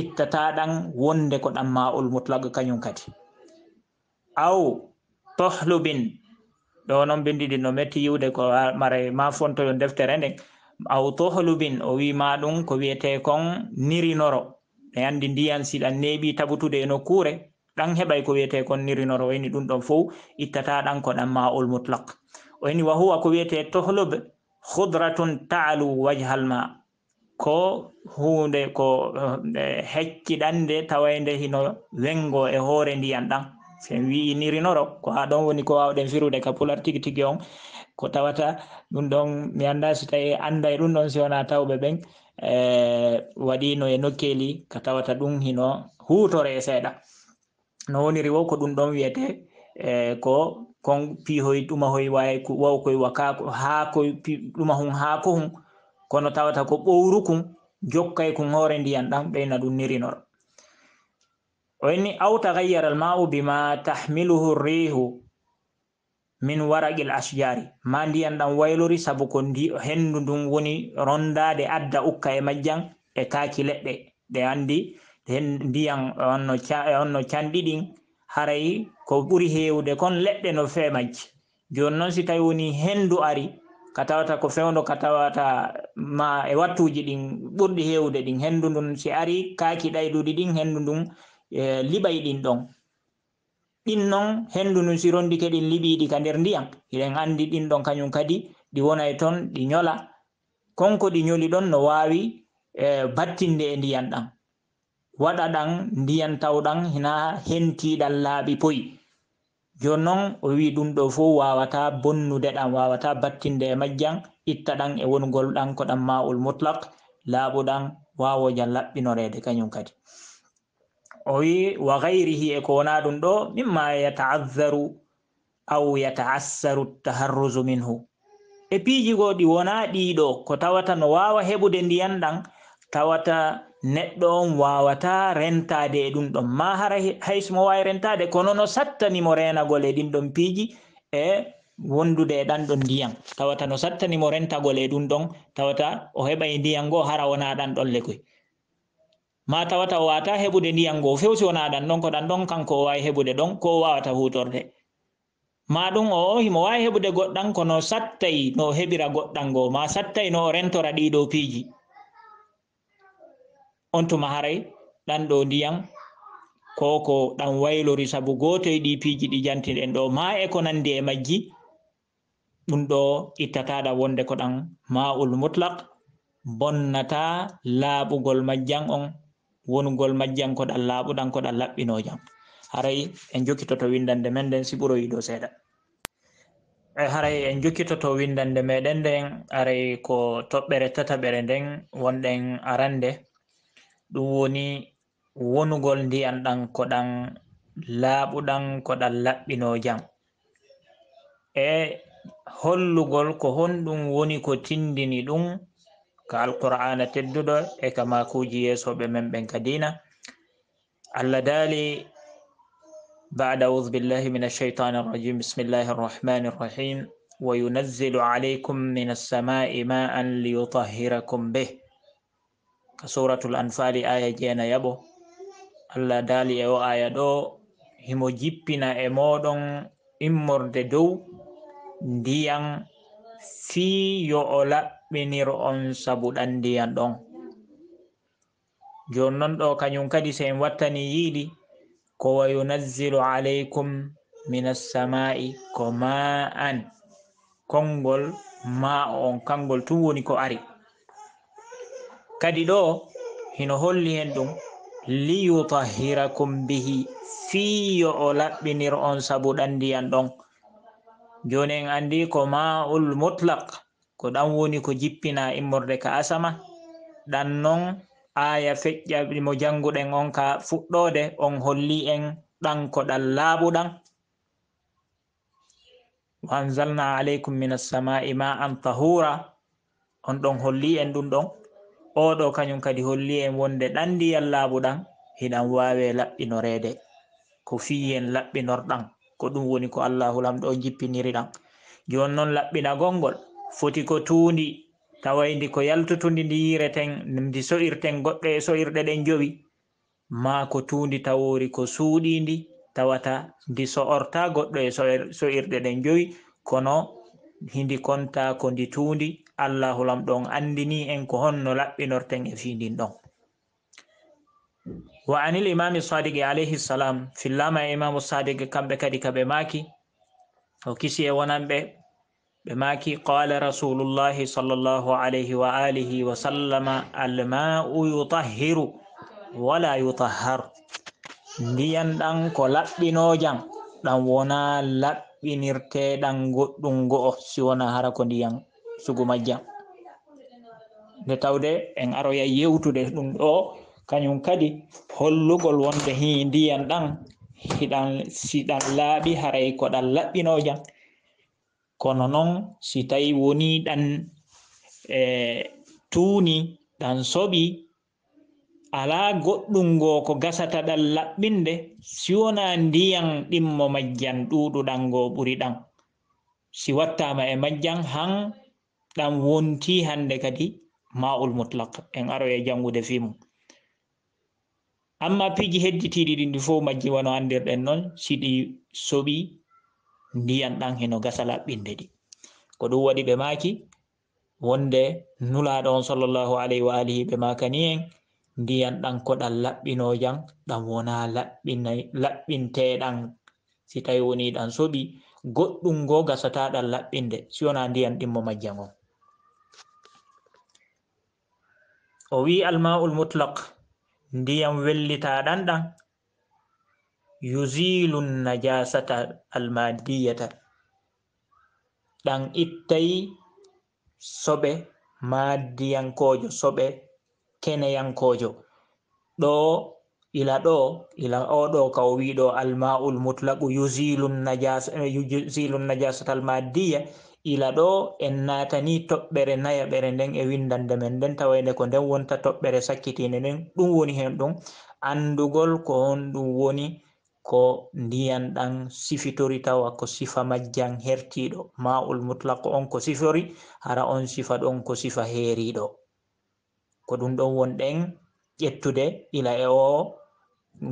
ittataa ɗan wonde ko ɗan maa olmutlago kañum kadi aw tohlubin ɗo noon binndiɗi no metti yiwde ko mara ma fontoyo deftere nden aw tohlubin o wima ɗum ko wiyete kon nirinoro e anndi ndiyan siɗan neeɓi tabutude e nokkure ɗan heɓay ko wiyete kon nirinoro wayni ɗum ɗon fof ittata ɗan ko ɗan ma ol mutlak wayni wa huwa ko wiyete tohlub hudratun taalu wajhal ma ko hunde ko eh, hecciɗande tawaynde hino wengo e hoore ndiyan ɗan sen wi nirinoro ko ha ɗon woni ko wawɗen firude ka pular tigi tigi on ko tawata ɗum ɗon mi annda so tawi annda e ɗum ɗon si wona tawɓe ɓen eh, waɗino e nokkeli ka tawata ɗum hino hutore e seeɗa no woniri wo ko ɗum ɗon wiyete e ko kon piihoy ɗumahoy wawi waw koye wakako ha koy ɗuma hun ha ko hun kono tawata ko ɓowru kun jokkay kun hoore ndiyan ɗan ɓeyna ɗum nirinoro o inni aw tahayyara alma'u bima tahmiluhu rihu min waragil ashjari ma ndiyan ɗan waylori sabu ko ndi henndu ndun woni rondade adda ukka e majjan e kaaki leɗɗe ɗe anndi ndiyan onno canɗi ɗin haray ko ɓuri heewde kon leɗɗe no fee majji jooni noon si tawi woni henndu ari ka tawata ko fewndo ka tawata ma e wattuuji ɗin ɓurɗi heewde ɗin henndu ndun si ari kaaki ɗayɗuɗi ɗin henndu ndun E, liɓay ɗin ɗon ɗin non hendu nu sirondike ɗin liɓiɗi ka nder ndiyam iɗen andi ɗin ɗon kañum kadi ɗi wonay ton ɗi yola konko ɗi yoli ɗon no wawi e battinde e ndiyam ɗam waɗa ɗan ndiyam tawɗan hina hentiɗan laaɓi poyi jonnon o wi ɗum ɗo fo wawata bonnude ɗan wawata battinde e majjan itta ɗan e wongol ɗan ko ɗan maul mutlak laaɓuɗan wawojan laɓɓinorede kañum kadi o wi wa gayrihi e ko wona ɗum ɗo mimma yataazaru aw yataassaru taharrusu minhu e piiji go ɗi wona ɗiɗo ko tawata no wawa heɓude ndiyan ɗan tawata neɗɗo on wawata rentade e ɗum ɗon ma hara haysmo wawi rentade kono no sattanimo renagol e ɗin ɗon piiji e wondude e ɗan ɗon ndiyan tawata no sattanimo rentagol e ɗum ɗon tawata o heɓa e ndiyan go hara wona ɗan ɗon lekoy ma tawata o wata heɓude ndiyam ngo few si wonaɗan ɗon ko ɗan ɗon kanko o wawi heɓude ɗon ko wawata hutorde ma ɗum o himo wawi heɓude goɗɗan kono sattayi no heɓira goɗɗan ngo ma sattayi no o rentora ɗiɗo piiji on tuma haray ɗan ɗo ndiyam ko ko ɗan waylori sabu gotoye ɗi piiji ɗi jantiɗen ɗo ma e ko nandi e majji ɗum ɗo ittataɗa wonde ko ɗan ma ul mutlak bonnata laaɓugol majjan on wongol majjiyankoɗan laaɓuɗankoɗan laɓɓino jam haray en jokkitoto windande men nden si ɓuroyiɗo seeɗa e haray en jokkitoto windande meɗen nden aray ko toɓɓere tataɓere nden wonɗen arande ɗum woni wonugol ndiyan ɗan ko ɗan laaɓuɗan ko ɗan laɓɓino jam e hollugol ko honɗum woni ko tindini ɗum ka alqur'ana tedduɗo e ka makuji yesoɓe men ɓen ka allah daali بعد أعوذ بالله من الشيطان الرجيم بسم الله الرحمن الرحيم وينزل عليكم من السماء ماء ليطهركم به كسورة الأنفال آية جينا يبو الله دالي أو آية دو هimo jippina e moɗon immorde dow ndiyan fii yo o maɓɓinir on sabu ɗanndiyan ɗon jooni noon ɗo kañum kadi so en wattani yiiɗi ko wa yunazzilu aleykum min assamaa'i ko maa an konngol maa on kanngol tun woni ko ari kadi ɗo hino holli hen ɗum liyutahirakum bihi fiyo o laɓɓinir on sabu ɗanndiyan ɗon jooni en anndi ko maa ul mutlak ko ɗan woni ko jippina immorde ka asama ɗan noon aya feƴƴamo janguɗen on ka fuɗɗode on holli en ɗan ko ɗan laaɓuɗan wanzalna aleykum min assamai ma an tahura on ɗon holli en ɗum ɗon oɗo kañum kadi holli en wonde ɗan ndiyan laaɓuɗan hiɗan wawe laɓɓinorede ko fiyen laɓɓinorɗan ko ɗum woni ko allahulam ɗo jippiniriɗan joni noon laɓɓina gongol foti ko tuundi tawayndi ko yaltutundi ndi yireten ndi soirten goɗɗo e soirɗe ɗen jowi maa ko tuundi tawori ko suuɗindi tawata ndi soorta goɗɗo e soirɗe ɗen jowi kono hindi konta ko ndi tuundi allahulam ɗon anndini en ko honno laɓɓinorten e fiindin ɗon wa ani limami sadiqe alayhi salam fillama e imamu sadiqe kamɓe kadi kaɓe maaki o kisi e wonanɓe بما كي قال رسول الله صلى الله عليه وآله وسلم الماء يطهر ولا يطهر ndiyan ɗan ko laɓɓino jam ɗan wona laɓɓinirte ɗan goɗɗum go'o si wona hara ko ndiyam suguma jam nde tawde en aroya yewtude ɗum ɗo kañum kadi hollugol wonde hi ndiyan ɗan hiɗan siɗan laaɓi haray ko ɗan laɓɓino jam kono noon si tawi woni ɗan e tuuni ɗan soɓi alaa goɗɗum ngoo ko gasata ɗan laɓɓinde si wona ndiyan ɗin mo majjan ɗuuɗuɗan ngoo ɓuri ɗan si wattaama e majjan han ɗan wontii hannde kadi maul mutlak en aro e janngude fii mum amma piiji hedditiiɗi ɗin ɗi fof majji wono anndirɗen noon si ɗi soɓii ndiyan ɗan heno gasa laɓɓinde ɗi ko ɗum waɗi ɓe maaki wonde nulaaɗo on salllahu alayhi wa alihi ɓe maaka ni en ndiyan ɗan koɗan laɓɓinojan ɗan wona laɓɓina laɓɓinteɗan si tawi woni ɗan soɓi goɗɗum ngo gasataɗan laɓɓinde si wona ndiyan ɗinmo majja ngon o wi almaul mutlak ndiyam wellitaɗan ɗan yuzilu najasata almadiyata ɗan ittai soɓe madiyankojo soɓe keneyankojo ɗo ila ɗo ila oɗo ka o wiɗo almaul mutlaqu yuzilu najasata almadiya ila ɗo en natani toɓɓere nayaɓere nden e windande men nden tawayde ko nden wonta toɓɓere sakkitinde nden ɗum woni hen ɗum andugol ko on ɗum woni ko ndiyan ɗan sifitori tawa ko sifa majjan hertiɗo maul mutlaqo on ko sifori hara on sifa ɗon ko sifa heeriɗo ko ɗum ɗon wonɗen ƴettude ila e o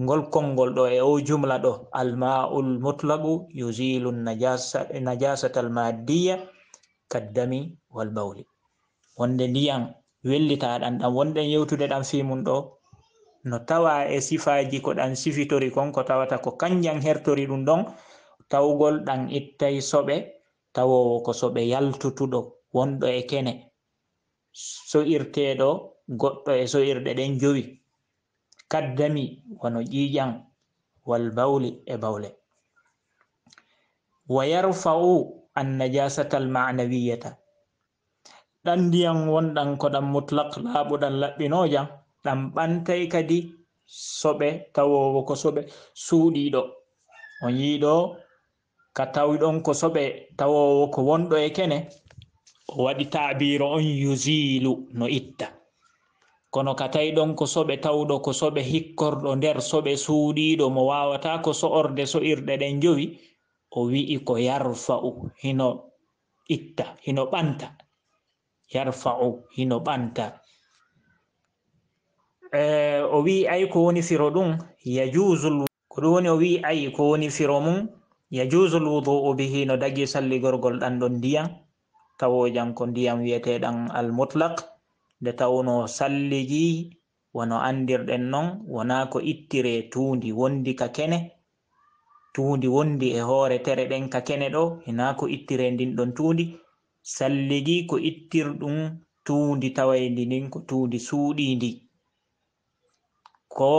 ngol konngol ɗo e o jumla ɗo almaul mutlaqu yusilu najasat almaddiya kaddami walbawli wonde ndiyan wellitaɗan ɗan wonɗen yewtude ɗan fimum ɗo no tawa e sifaji ko ɗan sifitori kon ko tawata ko kanjam hertori ɗum ɗon tawgol ɗan ittai soɓe tawowo ko soɓe yaltutuɗo wonɗo e kene so'irteɗo goɗɗo e so'irɗe ɗen jowi kaddami wono ƴiƴam wal bawli e bawle wa yarfau annajasatal manawiyata ɗan ndiyam wonɗan ko ɗan mutlak laaɓuɗan laɓɓinojam ɗam ɓantay kadi soɓe tawowo ko soɓe suuɗiiɗo on yiiɗo ka tawiɗon ko soɓe tawowo ko wonɗo e kene o waɗi taabiro on yusiilu no itta kono ka tawi ɗon ko soɓe tawɗo ko soɓe hikkorɗo nder soɓe suuɗiiɗo mo waawata ko so'orde so'irɗe ɗen njowi o wi'i ko yarfa'u hino itta hino ɓanta yarfa'u hino ɓanta Eh, o wi ay ko woni firo ɗum yajusul ko ɗum woni o wi ay ko woni firo mum yajusul wudou bihi no dagi salligorgol ɗan ɗon ndiyam tawojan ko ndiyam wiyeteɗan almutlak nde tawno salligi wono andirɗen noon wona ko ittire tuundi wondi ka kene tuundi wondi e hoore tere ɗen ka kene ɗo ina ko ittire ndinɗon tuundi salligi ko ittirɗum tuundi tawaydi ndin ko tuundi suuɗindi ko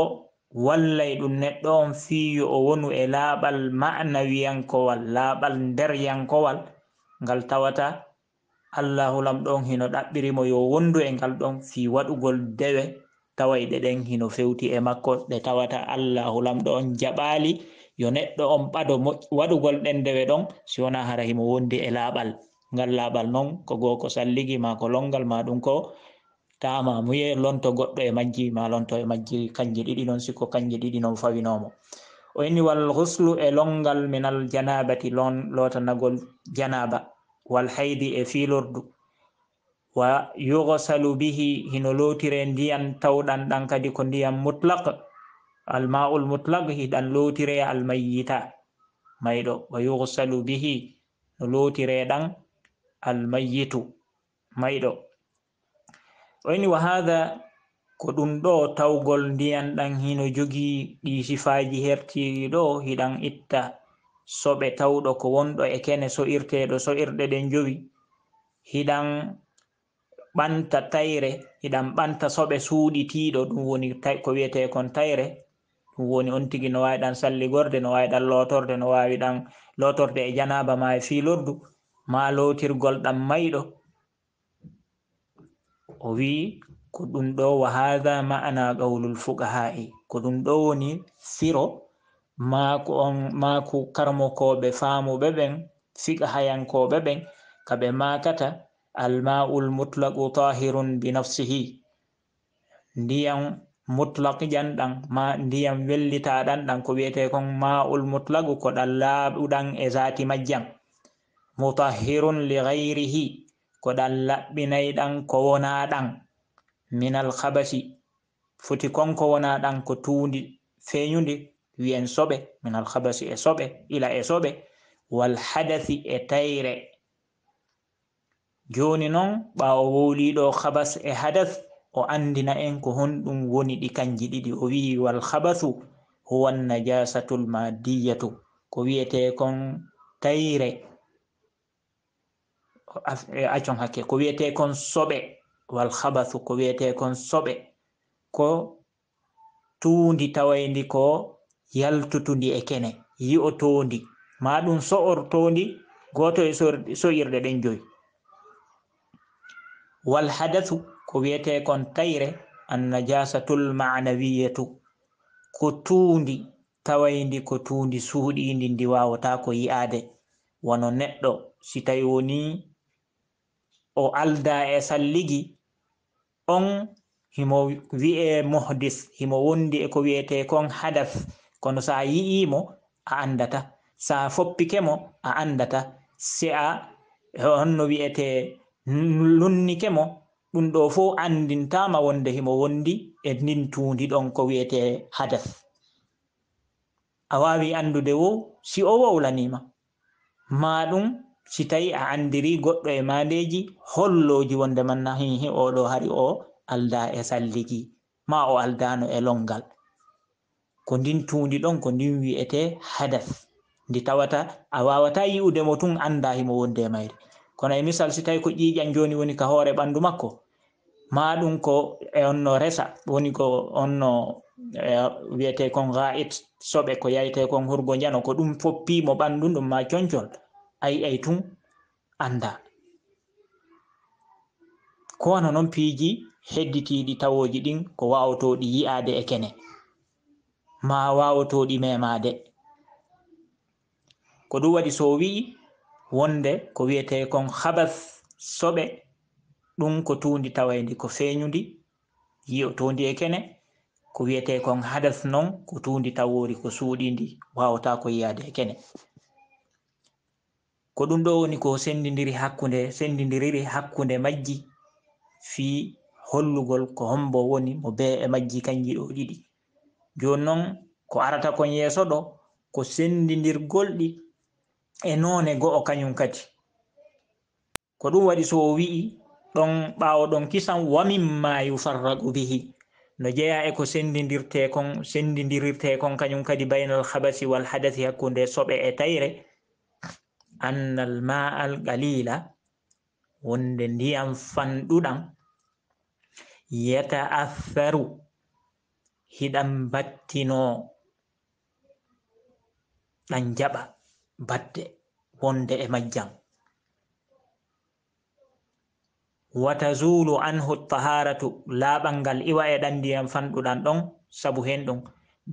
wallay ɗum neɗɗo on fiyo o wonu e laaɓal ma'nawiyankowal laaɓal nderyankowal ngal tawata allahulam ɗon hino ɗaɓɓirimo yo wondu e ngal ɗon fi waɗugol dewe taway ɗe ɗen hino fewti e makko ɗe tawata allahulam ɗo on jaɓaali yo neɗɗo on ɓado waɗugol ɗen dewe ɗon si wona hara himo wondi e laaɓal ngal laaɓal noon ko goo ko salligi maa ko longal maa ɗum ko tama mo wiye lonto goɗɗo e majji ma lonto e majji kanje ɗiɗi noon sikko kanje ɗiɗi noon fawinomo o inni wal huslu e longal minal janabati lon lotanagol janaba wal haydi e filordu wa yugsalu bihi hino lotire ndiyan tawɗan ɗan kadi ko ndiyan mutlak almaul mutlak hiɗan lotire almayita mayɗo wa yugsalu bihi no lotire ɗan almayitu mayɗo oyni wa hada ko ɗum ɗo tawgol ndiyan ɗan hino jogii ɗi sifaaji hertiiɗi ɗo hiɗan itta soɓe tawɗo ko wonɗo e kene so'irteeɗo so'irɗe ɗen jowi hiɗan ɓanta tayre hiɗan ɓanta soɓe suuɗitiiɗo ɗum woni ko wiyeteekon tayre ɗum woni on tigi no waawi ɗan salligorde no waawi ɗan lootorde no waawi ɗan lootorde e janaaba maa e fiilordu maa lootirgol ɗan mayɗo o wi'i ko ɗum ɗo wa hada ma'ana qawlul fuqahai ko ɗum ɗo woni siro maako on maako karmokoɓe faamuɓe ɓen fiqa hayankoɓe ɓen kaɓe makata almaul mutlaqu tahirun bi nafsihi ndiyam mutlaqijan ɗan ma ndiyam wellitaɗan ɗan ko wiyete kon maul mutlaqu ko ɗan laaɓuɗan e zati majjan mutahirun li gayrihi ko ɗan laɓɓinay ɗan ko wonaa ɗan minal habasi foti konko wonaa ɗan ko tuundi feeñunde wiyen soɓe minal habasi e soɓe ila e soɓe walhadasi e tayre jooni noon ɓaawo wowliiɗo habas e hadas o anndina en ko honɗum woni ɗi kanji ɗiɗi o wii walhabasu huwa annajasatul madiyatu ko wiyetee kon tayre accon e hakke ko wiyete kon soɓe wal habasu ko wiyete kon soɓe ko tuundi tawayndi ko yaltutundi e kene yi'o toondi ma ɗum so'or toondi gooto e soyirɗe ɗen joyi wal hadasu ko wiyete kon tayre annajasatul manawiyatu ko tuundi tawayndi ko tuundi suuɗiindi ndi waawata ko yi'aade wono neɗɗo si tawi woni o alda e salligi on himo wi'e mohdis himo wondi e ko wi'ete kon hadaf kono sa yi'imo a andata sa foppikemo a andata si a honno wi'ete lunnikemo ɗum ɗo fo andintama wonde himo wondi e ndin tundi ɗon ko wi'ete hadaf a wawi andude wo si o wowlanima ma ɗum si tawi a andiri goɗɗo e madeji hollooji wonde man nahihi oɗo hari o alda e salligi ma o aldano e longal ko ndin tundi ɗon ko ndin wi'ete hadaf ndi tawata a wawata yi'ude mo tun anda himo wonde e mayri kono e misal si tawi ko ƴiƴan joni woni ka hoore ɓandu makko ma ɗum ko e onno resa woni ko onno e, wi'ete kon ga'it soɓe ko yayite kon hurgo njano ko ɗum foppimo ɓandu ɗum ma concol ayiyay tun annda ko wana noon piiji hedditiiɗi tawooji ɗin ko waawtooɗi yi'aade e kene maa waawtooɗi memaade ko ɗum waɗi so wi'i wonde ko wiyetee kon habas soɓe ɗum ko tuundi tawayndi ko feeñundi yi'otoondi e kene ko wiyetee kon hadas noon ko tuundi tawoori ko suuɗi ndi waawataa ko yi'aade e kene ko ɗum ɗo woni ko sendidiri hakkunde sendidiriri hakkunde majji fi hollugol ko hombo woni mo be e majji kanji ɗo ɗiɗi joni noon ko arata kon yeeso ɗo ko sendidirgolɗi e none go'o kañum kadi ko ɗum waɗi so o wi'i ɗon ɓawo ɗon kisan wamimma yufarragu bihi no jeeya e ko sendidirte kon sendidirirte kon kañum kadi baynal habasi wal hadasi hakkunde soɓe e tayre annal maa al qalila wonde ndiyam fanɗuɗam yata'affaru hiɗan battinoo ɗan jaɓa batte wonde e majjam wa tazulu anhu ltaharatu laaɓalngal iwa e ɗan ndiyam fanɗuɗan ɗon sabu hen ɗum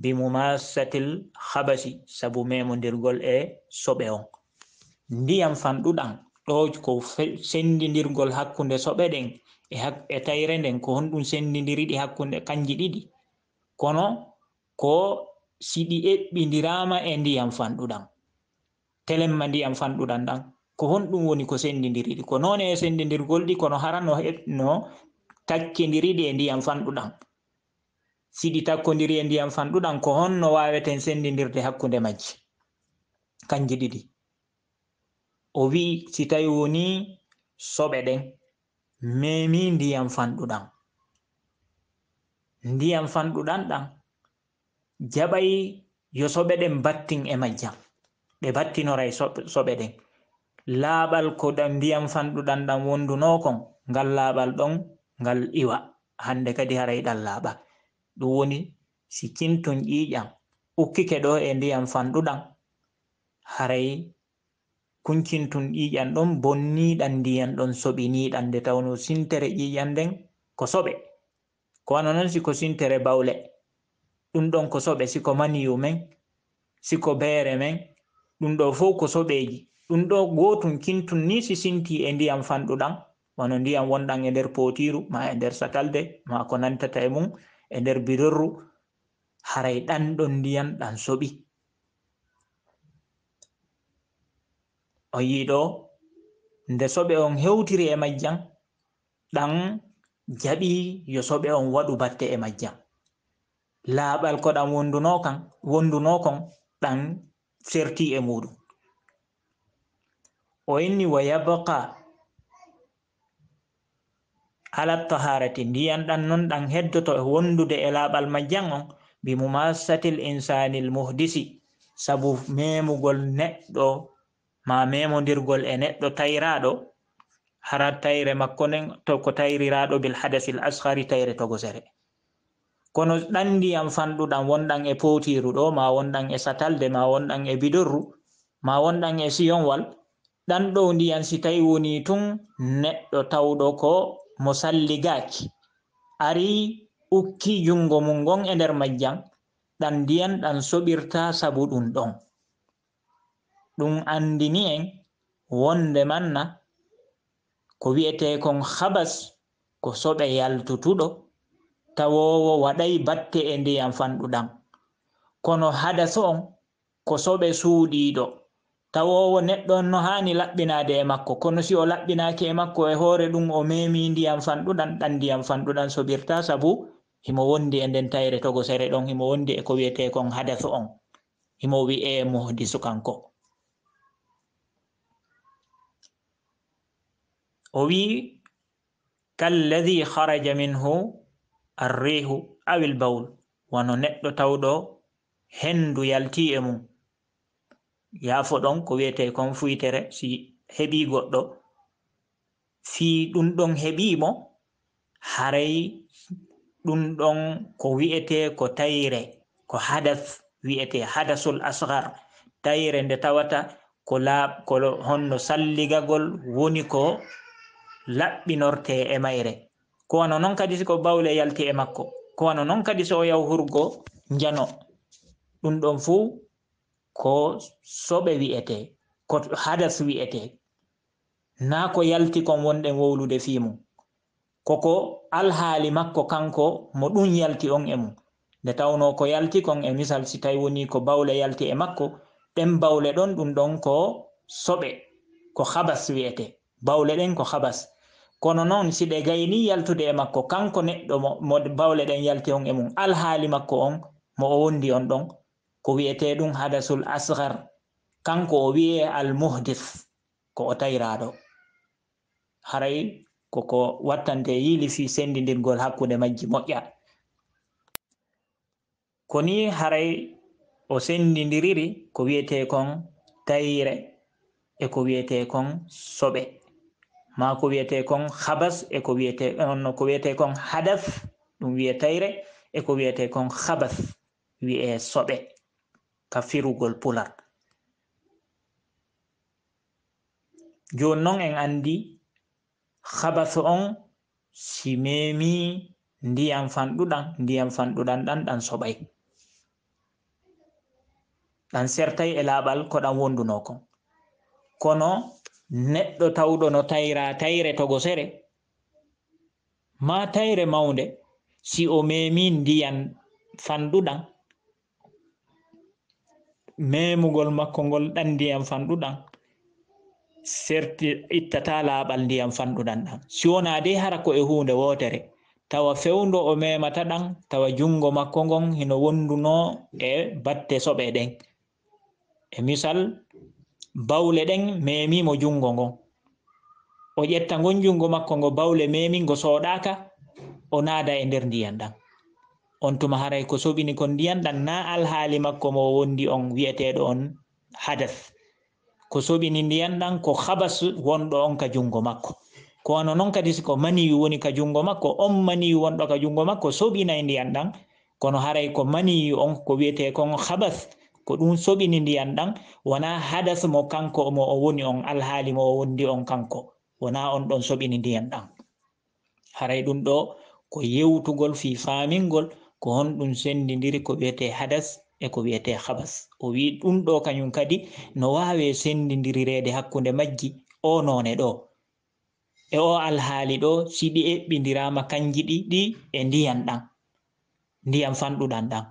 bimumassati l habasi sabu memodirgol e soɓe on ndiyam fanɗuɗam ɗo ko sendindirgol hakkunde soɓe ɗen e, e tayre nden ko honɗum sendidiriɗi hakkunde kanji ɗiɗi kono ko siɗi eɓɓidirama e ndiyam fanɗuɗam telemma ndiyam fanɗuɗam ɗan ko honɗum woni ko sendidiriɗi ko noon e sendidirgol ɗi kono hara no no takkidiriɗi e ndiyam fanɗuɗam siɗi takkodiri e ndiyam fanɗuɗam ko honno waweten sendidirde hakkunde majji kanji ɗiɗi o wi'i si tawi woni soɓe ɗen memi ndiyam fanɗuɗan ndiyam fanɗuɗan ɗan jaɓayi yo soɓe ɗen battin e majjam ɓe battinora e soɓe ɗen laaɓal ko ndiyam fanɗuɗan ɗan wondunokon ngal laaɓal ɗon ngal iwa hande kadi harayiɗal laaɓal ɗum woni si cintun ƴiƴam ukkike ɗo e ndiyam fanɗuɗan haray kunkintun ƴiƴan ɗon bonniiɗan ndiyan ɗon soɓiniiɗan nde tawno sintere ƴiƴan nden ko soɓe ko wana noon siko sintere bawle ɗum ɗon ko soɓe siko maniyu men siko beere men ɗum ɗo fof ko soɓeeji ɗum ɗo gootum kintun ni si sintii e ndiyam fanɗuɗan wano ndiyam wonɗan e nder potiru ma e nder satalde ma ko nantata e mum e nder bidorru haray ɗanɗon ndiyan ɗan soɓi o yiɗo nde soɓe on hewtiri e majjan ɗan jaɓi yo soɓe on waɗu batte e majjan laaɓal ko ɗan wonduno kan wonduno kon ɗan serti e muɗum o inni wa yabqa alatahaarati ndiyan ɗan non ɗan heddoto e wondude e laaɓal majjan on bi mumassati l insani l muhdisi sabu memugol neɗɗo ma memodirgol e neɗɗo tayraɗo hara tayre makko nden toko tayriraɗo bil hadasil asgari tayre togosere kono ɗandiyam fanɗuɗam wonɗan e potiru ɗo ma wonɗan e satalde ma wonɗan e bidorru ma wonɗan e siyonwal ɗan ɗo ndiyam si tawi woni tun neɗɗo tawɗo ko mo salligaki ari ukki jungo mum gon e nder majjam ɗan ndiyan ɗan soɓirta sabu ɗum ɗon ɗum andini en wonde manna ko wi'eteekon habas ko soɓe yaltutuɗo tawowo waɗay batte e ndiyam fanɗuɗam kono hadas on ko soɓe suuɗiiɗo tawowo neɗɗo no haani laɓɓinaade e makko kono si o laɓɓinaaki e makko e hoore ɗum o meemii ndiyam fanɗuɗan ɗan ndiyam fanɗuɗan soɓirta sabu himo wondi e nden tayre togo sere ɗon himo wondi e ko wi'eteekon hadas on himo wi'ee mohdisu kanko o wi'i kalladi haraja minhu arrihu awil bawl wano neɗɗo tawɗo henndu yalti e mum yaafo ɗon ko wiyete kon fuytere si heɓi goɗɗo fi ɗum ɗon heɓimo haray ɗum ɗon ko wi'ete ko tayre ko hadath wi'ete hadasul asgar tayre nde tawata ko laaɓ ko honno salligagol woni ko laɓɓinorte e mayre ko wano noon kadi siko bawle yalti e makko ko wano noon kadi so o yaw hurgo njano ɗum ɗon fuu ko soɓe wi'ete ko hadas wi'ete naa ko yalti kon wonɗen wowlude fii mum koko alhaali makko kanko mo ɗum yalti on e mum nde tawno ko yalti kon e misal si tawi woni ko bawle yalti e makko ɗen bawle ɗon ɗum ɗon ko soɓe ko habas wi'ete bawle ɗen ko habas kono noon si ɗe gayni yaltude e makko kanko neɗɗo mo bawle ɗen yalti on e mum alhaali makko on mo o wondi on ɗon ko wi'ete ɗum hadasul asgar kanko o wi'e al muhdis ko o tayraɗo haray koko wattante yiili fi sendidirgol hakkunde majji moƴƴa ko ni haray o sendidiriri ko wi'ete kon tayire e ko wi'ete kon soɓe ma ko wiyete kon habas e ko wiyete e onno ko wiyete kon hadaf ɗum wiye tayre e ko wiyete kon habas wi'e soɓe ka firugol pular joni noon en andi habasu on si memi ndiyam fanɗuɗan ndiyam fanɗuɗan ɗan ɗan soɓay ɗan sertay e laaɓal ko ɗan wonduno kon kono neɗɗo tawɗo no tayra tayre togosere ma tayre mawnde si o memi ndiyan fanɗuɗan memugol makko ngol ɗan ndiyan fanɗuɗan serti ittata laaɓal ndiyam fanɗuɗan ɗan si wona dei hara ko e hunde wotere tawa fewdo o memata ɗan tawa jungo makko ngon hino wonduno e batte soɓe ɗen e misal bawle ɗen memimo jungo ngon o ƴetta ngon jungo makko ngo bawle memi ngo soɗaka o naada e nder ndiyan ɗan on tuma haray ko soɓini kon ndiyan ɗan na alhaali makko mo wondi on wi'eteɗo on hadas ko soɓini ndiyan ɗan ko habas wonɗo on ka jungo makko ko wano noon kadi siko maniwi woni ka jungo makko on maniwi wonɗo ka jungo makko soɓinay e ndiyan ɗan kono haray ko maniwi on ko wi'ete kon habas ko ɗum soɓini ndiyan ɗan wona hadas mo kanko mo o woni on alhaali mo o wondi on kanko wona on ɗon soɓini ndiyan ɗan haray ɗum ɗo ko yewtugol fi faamingol ko hon ɗum sendidiri ko wiyete hadas e ko wiyete habas o wi ɗum ɗo kañum kadi no wawi sendidiri reede hakkunde majji o none ɗo e o alhaali ɗo siɗi eɓɓidirama kanji ɗiɗi e ndiyan ɗan ndiyam fanɗuɗan ɗan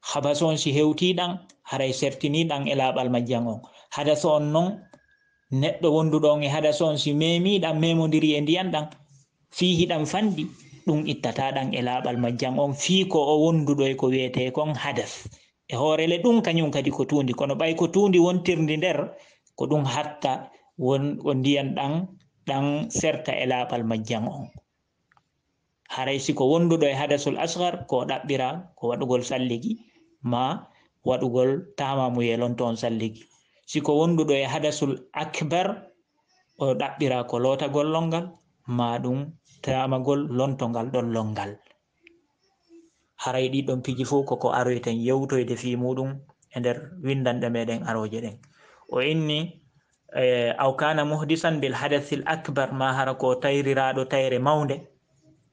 habas si e si hewtiɗan haray sertiniɗan e laaɓal majjan on hadas on non neɗɗo wonduɗon e hadas son si memo memodiri e ndiyan ɗan fiihi ɗan fandi ɗum ittata ɗan elabal laaɓal majjan fi ko o do e ko wete kon hadas e hoorele ɗum kanyung kadi ko tundi kono bay ko won wontirndi nder ko ɗum hatta won ko ndiyan ɗan ɗan serta elabal majangong. Hari si ko wondu do e hadasul asgar ko dabbira ko wadugol salligi ma waɗugol tamamu yelon toon salligi siko wonduɗo e hadasul akbar o ɗaɓɓira ko lotagollol ngal ma ɗum tamagol lontongal ɗollol ngal haray ɗiɗon piji fo koko aroyten yewtoyde fi muɗum e nder windanɗe meɗen aroje ɗen o inni e, aw kana muhdisan bil hadathil akbar ma hara ko tayriraɗo tayre mawde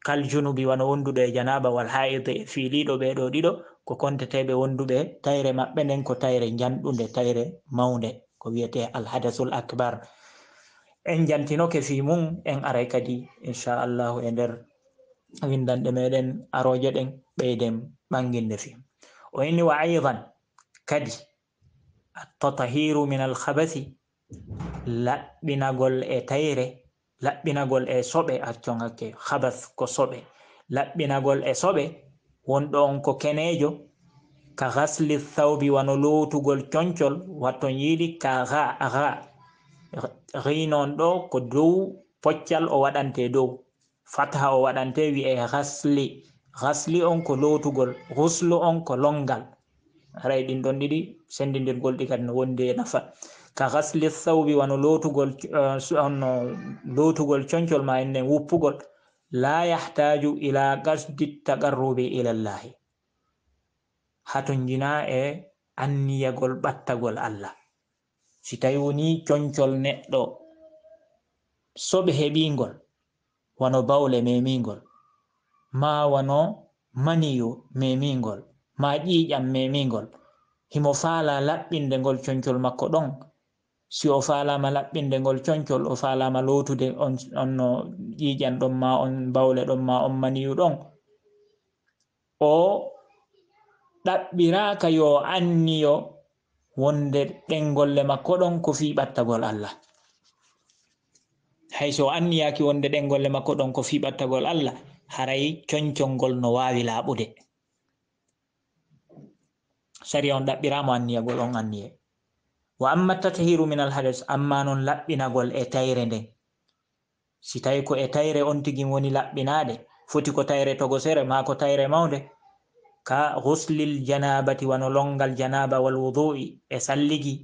kal junubi wano wonduɗo e janaba wal haidi e filiɗo ɓeɗo ɗiɗo ko konteteɓe wonduɓe tayre maɓɓe nden ko tayre janɗunde tayre mawnde ko wiyete alhadasul akbar en jantinoke fi mum en aray kadi inchallahu e nder windanɗe meɗen aroje ɗen ɓeyden ɓangilde fi o inni wa aidan kadi attatahiru min alhabasi laɓɓinagol e tayre laɓɓinagol e soɓe accon hakke habas ko soɓe laɓɓinagol e soɓe wonɗo on ko keneejo ka gasli thawbi wano lootugol concol watton yiɗi ka ga ga rinon ɗo ko dow poccal o waɗante dow fatha o waɗante wi'e gasli gasli on ko lootugol ruslu on ko longal aray ɗin ɗon ɗiɗi sendidirgol ɗi kadi no wonde nafa ka gasli thawbi wano lootugol eh, no lootugol concol ma enne wuppugol laa yahtaju ila gasdi tagarrube ilallahi hatonjina e anniyagol ɓattagol allah si tawi woni concol neɗɗo soɓe heɓingol wano bawle memingol ma wano maniyu memingol ma ƴiƴam memingol himo faala laɓɓindegol concol makko ɗon si o faalaama laɓɓinde ngol coñcol o faalaama lootude on no ƴiiƴan ɗon ma on mbawle ɗon ma on maniyu ɗon o ɗaɓɓiraaka yo anniyo wonde ɗenngolle makko ɗon ko fii ɓattagol allah hay so o anniyaaki wonde ɗenngolle makko ɗon ko fii ɓattagol allah haray coñcol ngol no waawi laaɓude sariya on ɗaɓɓiraama anniyagol on anniye wa amma tathiru min alhadas amma noon laɓɓinagol e tayre nde si tawi ko e tayre on tigin woni laɓɓinaade foti ko tayre togosere ma ko tayre mawnde ka ghuslil janabati wano longal janaba wal wudui e salligi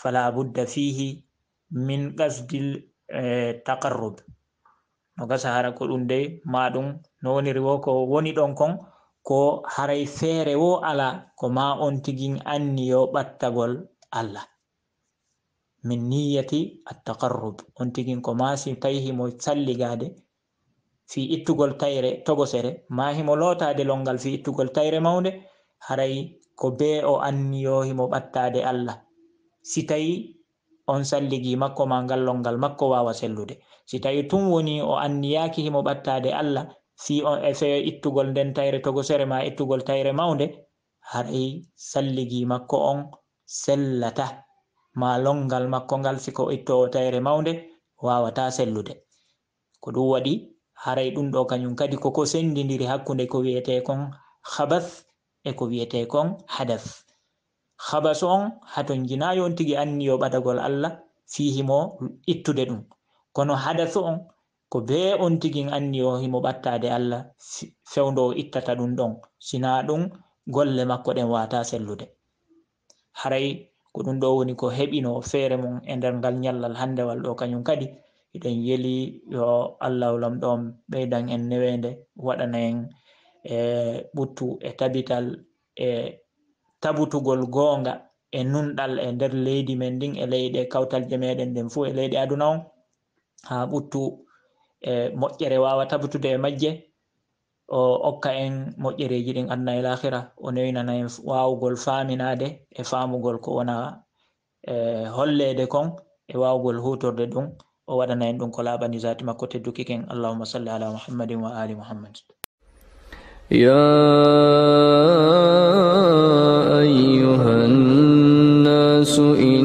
fala budda fihi min gasdil e, taqarrub no gasahara ko ɗum de ma ɗum no woniri wo ko woni ɗon kon ko haray feere wo ala ko ma on tigin anniyo ɓattagol allah min niyyati attakarrub on tigin ko maasi tayhimo salligaade fi ittugol tayre togosere maahimo lootaade lolngal fi ittugol tayre mawnde haray ko bee o anniyohimo ɓattaade allah si tawi on salligi makko ma ngal lolngal makko waawa sellude si tawi tun woni o anniyaaki himo ɓattaade allah si on efeyo ittugol nden tayre togosere ma ittugol tayre mawnde haray salligi makko on sellata ma longal makko ngal siko ittowo tayre mawnde wawata sellude ko ɗum waɗi haray ɗum ɗo kañum kadi koko sendidiri hakkunde ko wiyetekon habas e ko wiyetekon hadas habas on haton jina yon tigi anni yo ɓatagol allah fihimo ittude ɗum kono hadas on ko be on tigin anni o himo ɓattade allah fewdowo ittata ɗum ɗon sina ɗum golle makko ɗen wata sellude haray ko ɗum ɗo woni ko heɓino feere mon e nder ngal nyallal hannde wal ɗo kañum kadi eɗen yeli yo allahlam ɗon ɓeydan en newende waɗana en e ɓuttu e tabital e tabutugol goonga e nunɗal e nder leydi men ndin e leyɗe kawtalje meɗen ɗen fuu e leyɗe aduna on haa ɓuttu e moƴƴere wawa tabitude e majje o okka en moƴƴereji ɗin anna e lahira o newnana en wawugol faminade e famugol e ko wona e hollede kon e wawugol hutorde ɗum o waɗana en ɗum ko laɓani zati makko tedduki ken allahuma salli ala muhammadin wa ali muhammad ya ayuha nnasu in...